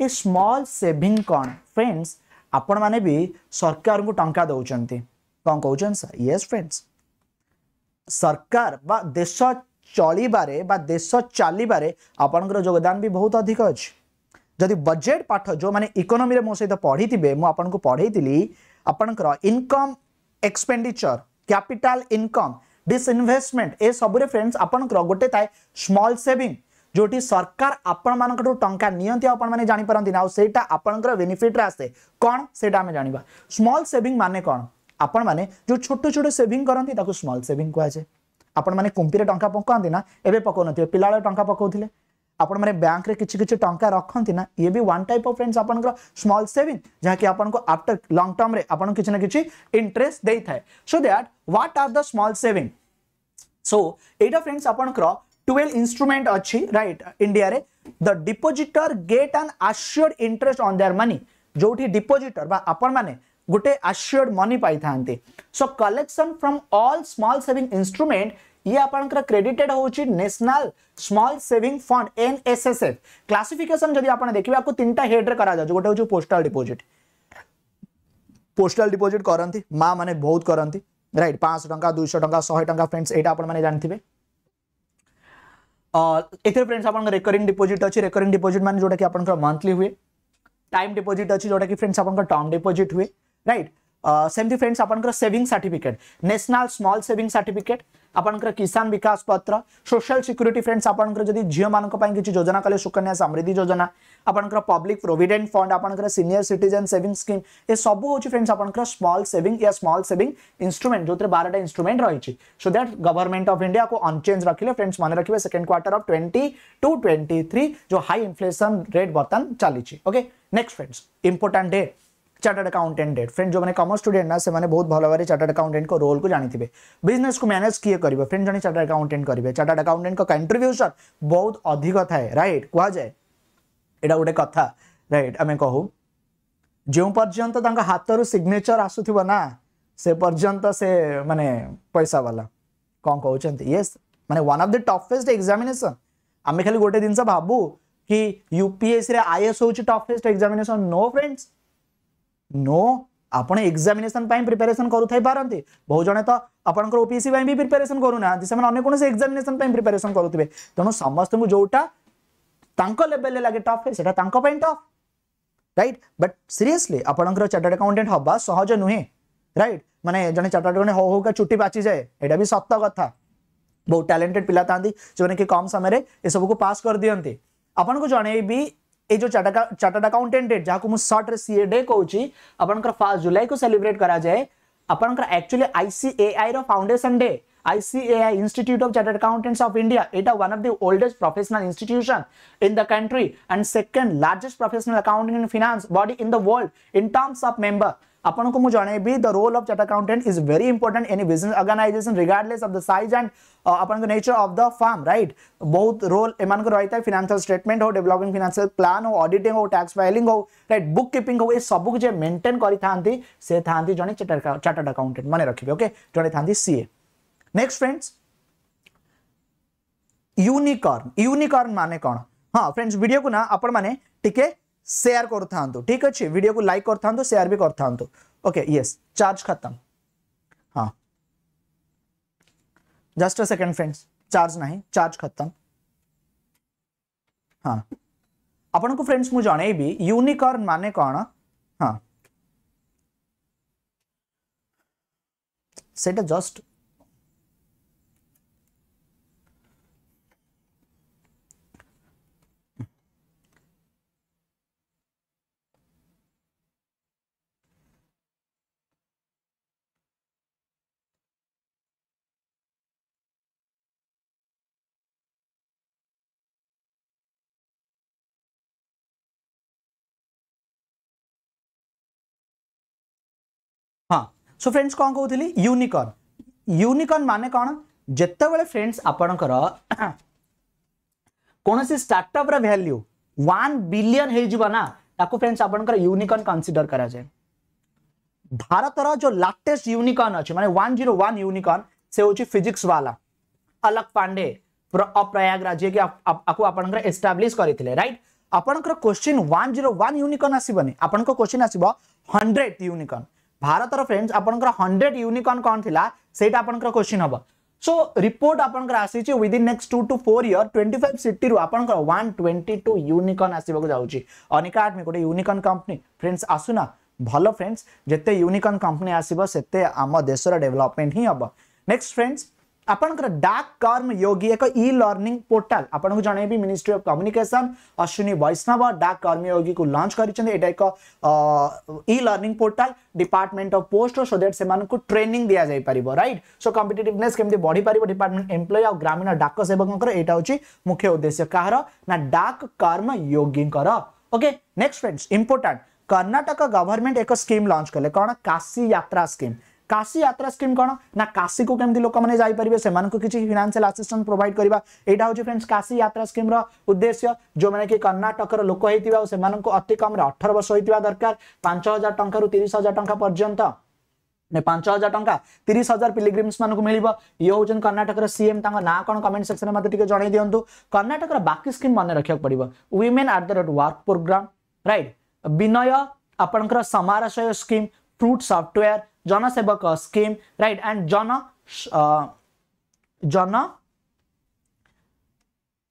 ये स्मल सेविंग कौन फ्रेंड्स आपण मैंने भी सरकार को टाँचा दौरान कौन कौन सर ये फ्रेंड्स सरकार बा देश चल देश चलबारे आपणकर योगदान भी बहुत अधिक अच्छे ଯଦି ବଜେଟ୍ ପାଠ ଯେଉଁମାନେ ଇକୋନୋମିରେ ମୋ ସହିତ ପଢ଼ିଥିବେ ମୁଁ ଆପଣଙ୍କୁ ପଢ଼େଇଥିଲି ଆପଣଙ୍କର income expenditure capital income disinvestment ଏସବୁରେ ଫ୍ରେଣ୍ଡସ୍ ଆପଣଙ୍କର ଗୋଟେ ଥାଏ ସ୍ମଲ୍ ସେଭିଂ ଯେଉଁଠି ସରକାର ଆପଣମାନଙ୍କଠୁ ଟଙ୍କା ନିଅନ୍ତି ଆପଣମାନେ ଜାଣିପାରନ୍ତି ନା ଆଉ ସେଇଟା ଆପଣଙ୍କର ବେନିଫିଟ୍ରେ ଆସେ କ'ଣ ସେଇଟା ଆମେ ଜାଣିବା ସ୍ମଲ୍ ସେଭିଂ ମାନେ କ'ଣ ଆପଣମାନେ ଯେଉଁ ଛୋଟ ଛୋଟ ସେଭିଂ କରନ୍ତି ତାକୁ ସ୍ମଲ୍ ସେଭିଂ କୁହାଯାଏ ଆପଣମାନେ କୁମ୍ପିରେ ଟଙ୍କା ପକାନ୍ତି ନା ଏବେ ପକାଉନଥିବେ ପିଲାବେଳେ ଟଙ୍କା ପକାଉଥିଲେ आपने बैंक रे किछि किछि टंका रखंती ना ये भी वन टाइप ऑफ फ्रेंड्स आपन को स्मॉल सेविंग जहा कि आपन को आफ्टर लॉन्ग टर्म रे आपन किछि ना किछि इंटरेस्ट देई थाए so that what are the small saving so एटा फ्रेंड्स आपन को 12 इंस्ट्रूमेंट अछि राइट इंडिया रे the depositor get an assured interest on their money जोठी डिपॉजिटर बा आपन माने गोटे एश्योर्ड मनी पाई थांते so collection from all small saving instrument ये आपणकर क्रेडिटेड होउची national small saving fund NSSF classification जदी आपण देखिबे आपको तीनटा हेड रे करा जाउ गोटे होउची पोस्टल डिपॉजिट पोस्टल डिपॉजिट करंती मां माने बहुत करंती राइट 500 टका 200 टका 100 टका फ्रेंड्स एटा आपण माने जानथिबे एथे फ्रेंड्स आपण रिकरिंग डिपॉजिट अछि रिकरिंग डिपॉजिट माने जोटा कि आपण मंथली हुए टाइम डिपॉजिट अछि जोटा कि फ्रेंड्स आपण टर्म डिपॉजिट हुए राइट सेमती friends saving certificate national small saving certificate आपंकर किसान विकास पत्र सोशल सिक्यूरीटी फ्रेंड्स आपकी झील मैं किसी योजना कले सुकन्या समृद्धि योजना आप पब्लिक प्रोविडेंट फंड आप सीनियर सिटीजन सेविंग स्कीम ये सब हूँ फ्रेंड्स आपंकर स्मॉल सेविंग या स्मॉल सेविंग इंस्ट्रूमेंट जो बारटा इंस्ट्रूमेंट रही so that government of India को अनचेज रखिले फ्रेंड्स मन रखिए second quarter of twenty two twenty three जो हाई इनफ्लेसन रेट बर्तमान चली next friends important date chartered accountant friend जो मैंने कमर्स स्टूडेंट ना से बहुत भल भाव चार्टर्ड अकाउंटेंट को रोल को जानते हैं बिजनेस को मैनेज किए करेंगे फ्रेंड जन चार्टर्ड अकाउंटेंट करेंगे चार्टर्ड अकाउंटेंट का कंट्रीब्यूशन बहुत अधिक थाए रईट कहुए यहाँ गोटे कथ रईट आम कहू जो पर्यंत हाथ रू सिग्नेचर आसूब ना से पर्यंत से माने पैसा वाला कौन कौन ये मैंने one of the toughest examination आम खाली गोटे जिन भाबू कि यूपीएससी आईएस हूँ toughest examination no friends no आपने एग्जामिनेशन पाई प्रिपेरेशन करुथाई पारंती बहु जने तो आपन को ओपीसी पाई भी प्रिपेरेशन करूना जे समान अन्य कोन से एग्जामिनेशन पाई प्रिपेरेशन करुथिबे तनो समस्त को जोटा तांको लेवल ले लागे टफ है सेटा तांको पाई टफ राइट बट सीरियसली आपन चार्टर्ड अकाउंटेंट होबा सहज नहि राइट माने जने चार्टर्ड ने हो हो का छुट्टी बाची जाए एडा भी सत्य कथा बहु टैलेंटेड पिला तांदी जे के कम समय रे ए सब को पास कर दियंती आपन को जने भी ये जो चार्टर्ड अकाउंटेंटेड जहाँ को सर्ट सी ए डे कौच फास्ट जुलाई को सेलिब्रेट कराए आपंकर actually ICAI foundation day ICAI institute of chartered accountants of India यहाँ one of the oldest professional institution in the country and second largest professional accounting and finance body in the world in terms of member आपको मुझे जनईबी the role of chartered accountant is very important any business organization regardless of the size and आपको nature of the firm right बहुत रोल एम रही है financial statement how developing financial plan हो अडिटिंग हो टैक्स फाइलिंग हो रईट बुक किपिंग हो सब कुछ मेन्टेन करते था जन चार्ट अकाउंटेंट मन रखिए ओके जन था CA next friends unicorn unicorn मान कौन हाँ फ्रेंड्स वीडियो को ना आपने सेयार कर ठीक अच्छे भिड को लाइक कर था सेयार भी कर था ओके यस चार्ज खत्म हाँ just a second friends charge ना चार्ज खत्म हाँ आपन को फ्रेंड्स मुझे जनईबि यूनिकर्न मान कौन हाँ सेटा जस्ट सो फ्रेंड्स कौन कहती यूनिकर्न यूनिकर्न मान कौन जिते फ्रेंड्स आपणकर कौन सी स्टार्टअप रैल्यू वन बिलियन होना ताको फ्रेंड्स आपंकर यूनिकर्न कनसीडर करा जाए भारत जो लाटेस्ट यूनिकर्न अच्छे मैं वन जीरो वन यूनिकर्न से हूँ फिजिक्स वाला अलग पांडे अप्रयागराज एस्टाब्लीश करते रईट आपंकर question one zero one unicorn आसबन आपंक क्वेश्चन आस हंड्रेड यूनिकर्न ଭାରତର ଫ୍ରେଣ୍ଡସ୍ ଆପଣଙ୍କର ହଣ୍ଡ୍ରେଡ୍ ୟୁନିକର୍ଣ୍ଣ କ'ଣ ଥିଲା ସେଇଟା ଆପଣଙ୍କର କ୍ୱେଶ୍ଚିନ୍ ହେବ ସୋ ରିପୋର୍ଟ ଆପଣଙ୍କର ଆସିଛି within next two two four year twenty five ସିଟିରୁ ଆପଣଙ୍କର ୱାନ୍ ଟ୍ୱେଣ୍ଟି ଟୁ ୟୁନିକର୍ଣ୍ଣ ଆସିବାକୁ ଯାଉଛି ଅନିକା ଆଟ୍ମି ଗୋଟେ ୟୁନିକର୍ଣ୍ଣ କମ୍ପାନୀ ଫ୍ରେଣ୍ଡସ୍ ଆସୁନା ଭଲ ଫ୍ରେଣ୍ଡସ୍ ଯେତେ ୟୁନିକର୍ଣ୍ଣ କମ୍ପାନୀ ଆସିବ ସେତେ ଆମ ଦେଶର ଡେଭଲପମେଣ୍ଟ ହିଁ ହେବ ନେକ୍ସଟ ଫ୍ରେଣ୍ଡସ୍ आपंकर डाक कर्म योगी एक इ लर्णिंग पोर्टाल आपको जन ministry of communication Ashwini Vaishnaw Dak कर्म योगी को लंच कर यहाँ एक e learning portal department of post so that से ट्रेनिंग दि जाए रईट सो कंपिटेटिवने केमी बढ़ी पार डिपार्टमेंट एम्प्लय और ग्रामीण डाक सेवक यहाँ हो मुख्य उद्देश्य कह रहा डाक कर्म योगी okay next friends important Karnataka government एक स्कीम लंच कले कौन काशी यात्रा स्कीम काशी यात्रा स्कीम कौन ना काशी को कमी लोक मैंने जापरेंगे से किसी फिनान्सीआल आसीस्टान्स प्रोभाइड करवा यहाँ हूँ फ्रेंड्स काशी यात्रा स्कीम उद्देश्य जो मैंने कि कर्णाटक लोक होती होता अति कम अठर वर्ष होता दरकार पांच हजार टकर तीस हजार टाँग पर्यंत पांच हजार टाँग तीस हजार पिलग्रीम्स मानक मिल ये हूँ कर्णाटक सीएम ना कौन कमेंट सेक्शन में मतलब जन दिंतु कर्णाटक बाकी स्कीम मन रखा पड़ा women at the rate work program right Vinay ଆପଣଙ୍କର ସମାରାଶୟ स्कीम फ्रुट सफ्टवेयर जनसेवक Sebok uh, scheme, right? And Jonah, uh, Jonah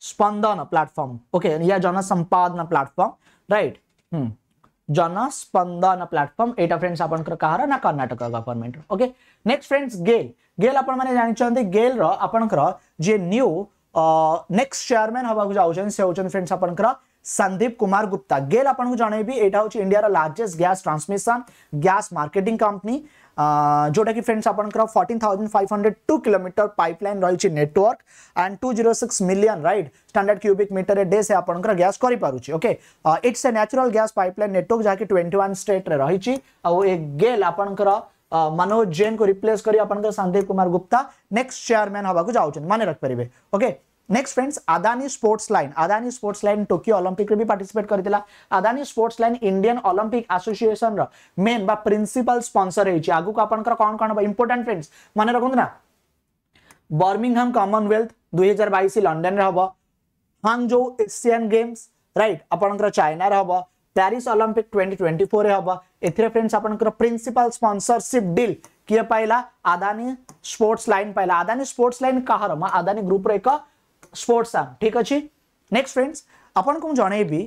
Spandana platform. Okay, yeah, Jonah Sampadana platform, right? Hmm. Spandana platform. एटा फ्रेंड्स आपण कार ना Karnataka government okay next friends GAIL GAIL आपण माने जानिचंती गेल रो आपण कर जे न्यू नेक्स्ट चेयरमैन हवा को जाउचन से होचन फ्रेंड्स आपण कर संदीप कुमार गुप्ता गेल आपको को जाने भी एटा इंडिया रा largest gas transmission gas marketing company जोटा कि फ्रेंड्स आपंकर fourteen thousand five hundred two kilometre pipeline रही network and two zero six million right standard cubic metre day से आपर गैस करें okay it's a natural gas pipeline network जहाँकि ट्वेंटी वन स्टेट्रे रही गेल आपंकर मनोज जैन को रिप्लेस कर सांदीप कुमार गुप्ता नेक्स्ट चेयरमैन हवा जाऊँ मन रखिपारे okay next friends Adani sports line Adani sports line Tokyo Olympic भी पार्टिसिपेट कर Adani sports line Indian Olympic association रेन बा प्रिंसिपल स्पन्सर होगी आगे आपंकर कौन कौन हम इंपोर्टां फ्रेंड्स मन रखु ना बर्मिंगहाम कमनवेल्थ दुई हजार बैश लंडन हम हांगजो एशियान गेम्स रईट आपंकर चाइनार हम প্যারিস অলিম্পিক টোয়েন্টি টোয়েন্টি ফোরে হব এতে ফ্রেন্ডস আপনার প্রিন্সিপাল স্পন্সরশিপ ডিল किए पाइला आदानी स्पोर्ट्स लाइन पाइला आदानी स्पोर्ट्स लाइन कहार म आदानी ग्रुप र एक ସ୍ପୋର୍ଟସ୍ ଆର୍ମ ଠିକ୍ ଅଛି ନେକ୍ସଟ ଫ୍ରେଣ୍ଡସ୍ ଆପଣଙ୍କୁ ମୁଁ ଜଣେଇବି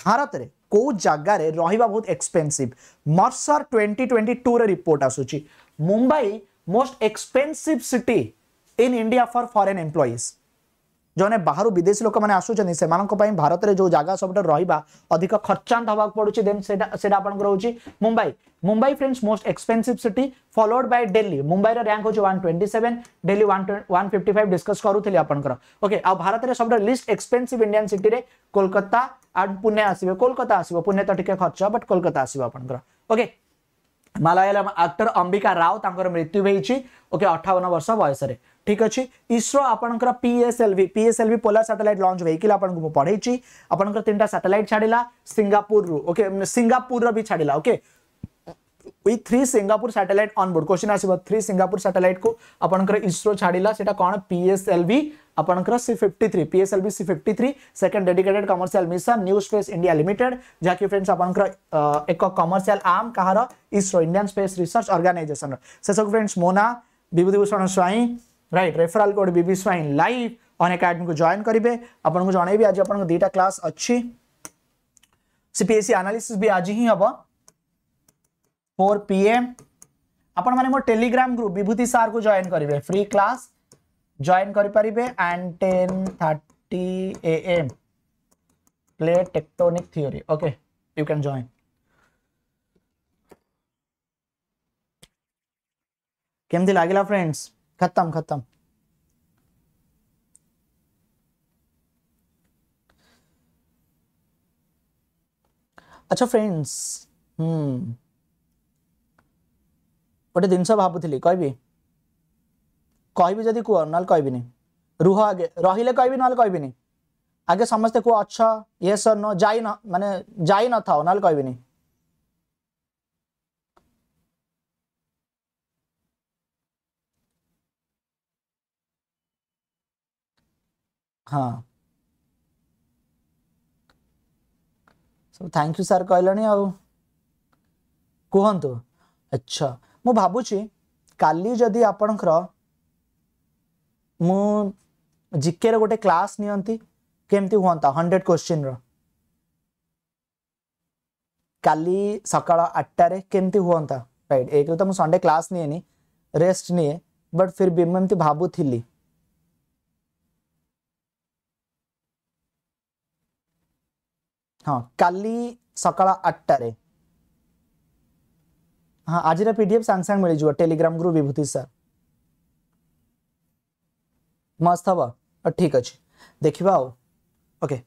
ଭାରତରେ କେଉଁ ଜାଗାରେ ରହିବା ବହୁତ ଏକ୍ସପେନ୍ସିଭ୍ ମର୍ସର ଟ୍ୱେଣ୍ଟି ଟ୍ୱେଣ୍ଟି ଟୁରେ ରିପୋର୍ଟ ଆସୁଛି Mumbai most expensive city in India for foreign employees जो बाहर विदेशी लोक मैंने आसूँ से भारत में जो जगह सब रही अधिक खर्चांत हो पड़ी देन से आपकी Mumbai Mumbai friends most expensive city followed by Delhi मुंबईर रैंक हूँ one twenty seven Delhi one fifty five discuss करूँ आपंकर ओके आ भारत में सब लिस्ट एक्सपेन्सीव इंडियान सिट में कोलकाता आंड पुणे आसवे कोलकाता आसो पुणे तो टे खर्च बट कोलकाता आस आप ओके मलयालम आक्टर अंबिका राव तर मृत्यु होती अठावन वर्ष बयस ठीक अच्छे इसरो आपंकर PSLV PSLV polar satellite launch vehicle आपको मुझे पढ़ाई आपंकर छाड़ा सिंगापुर ओके सिंगापुर भी छाड़ा okay three Singapore satellite onboard question आसो थ्री सिंगापुर साटेलैट को आपंकर इसरो छाड़ा से कौन पीएसएलवी आपंकर C fifty three PSLV C fifty three second dedicated commercial mission New Space India Limited जहाँकि फ्रेंड्स आपंकर एक कमर्सील आर्म कहार इसरो इंडियान स्पेस रिसर्च अर्गानाइजेसन से सब फ्रेंड्स मोना Vibhuti Bhushan Swain right referral code V B Swain live Unacademy কু জয়েন করবে আপনার জনাইবি আজ আপনার দুইটা ক্লাস অছি সিপিএসসি আনালিসিস বি আজ হি হব ফোর পি এম আপনার মানে মো টেলিগ্রাম গ্রুপ বিভূতি সার কু জয়েন করবে ফ্রি ক্লাস জয়েন করে and ten thirty A M play tectonic theory okay you can join केमती लगे फ्रेंड्स खत्म खत्म अच्छा फ्रेंड्स हम्म गोटे जिनस भावुली कह भी कह भी जदि कह ना कहबिनी रुह आगे रही कह ना कह आगे समस्ते कह अच्छा ये सर न जाई न मानने जाई न था ना कह भी नहीं। हाँ सब थैंक यू सर कहल कहतु अच्छा मु भावुची काली जदि आपणकर मु जिके रोटे क्लास निमती हाँ हंड्रेड क्वेश्चन काली सका आठटे केमती हाँ राइट एक तो मुझे संडे क्लास निएनी रेस्ट निए बट फिर भी मुझे भावुली हाँ कल सका आठटे हाँ आज पीडीएफ सांग सांग मिल जाए टेलीग्राम ग्रुप विभूति सर मस्त हाँ ठीक अच्छे देखा ओके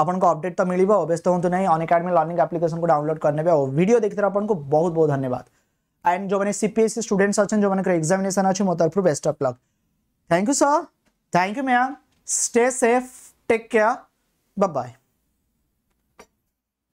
आपको अपडेट तो मिल व्यस्त हूँ ना अन एकडमी लर्णिंग आप्लिकेसन को डाउनलोड करने भिडियो देखते आपको बहुत बहुत धन्यवाद एंड जो मैंने सीपीएससी स्टूडेंट्स अच्छे जो एक्जामेसन अच्छे मो तरफ best of luck thank you sir thank you ma'am stay safe take care bye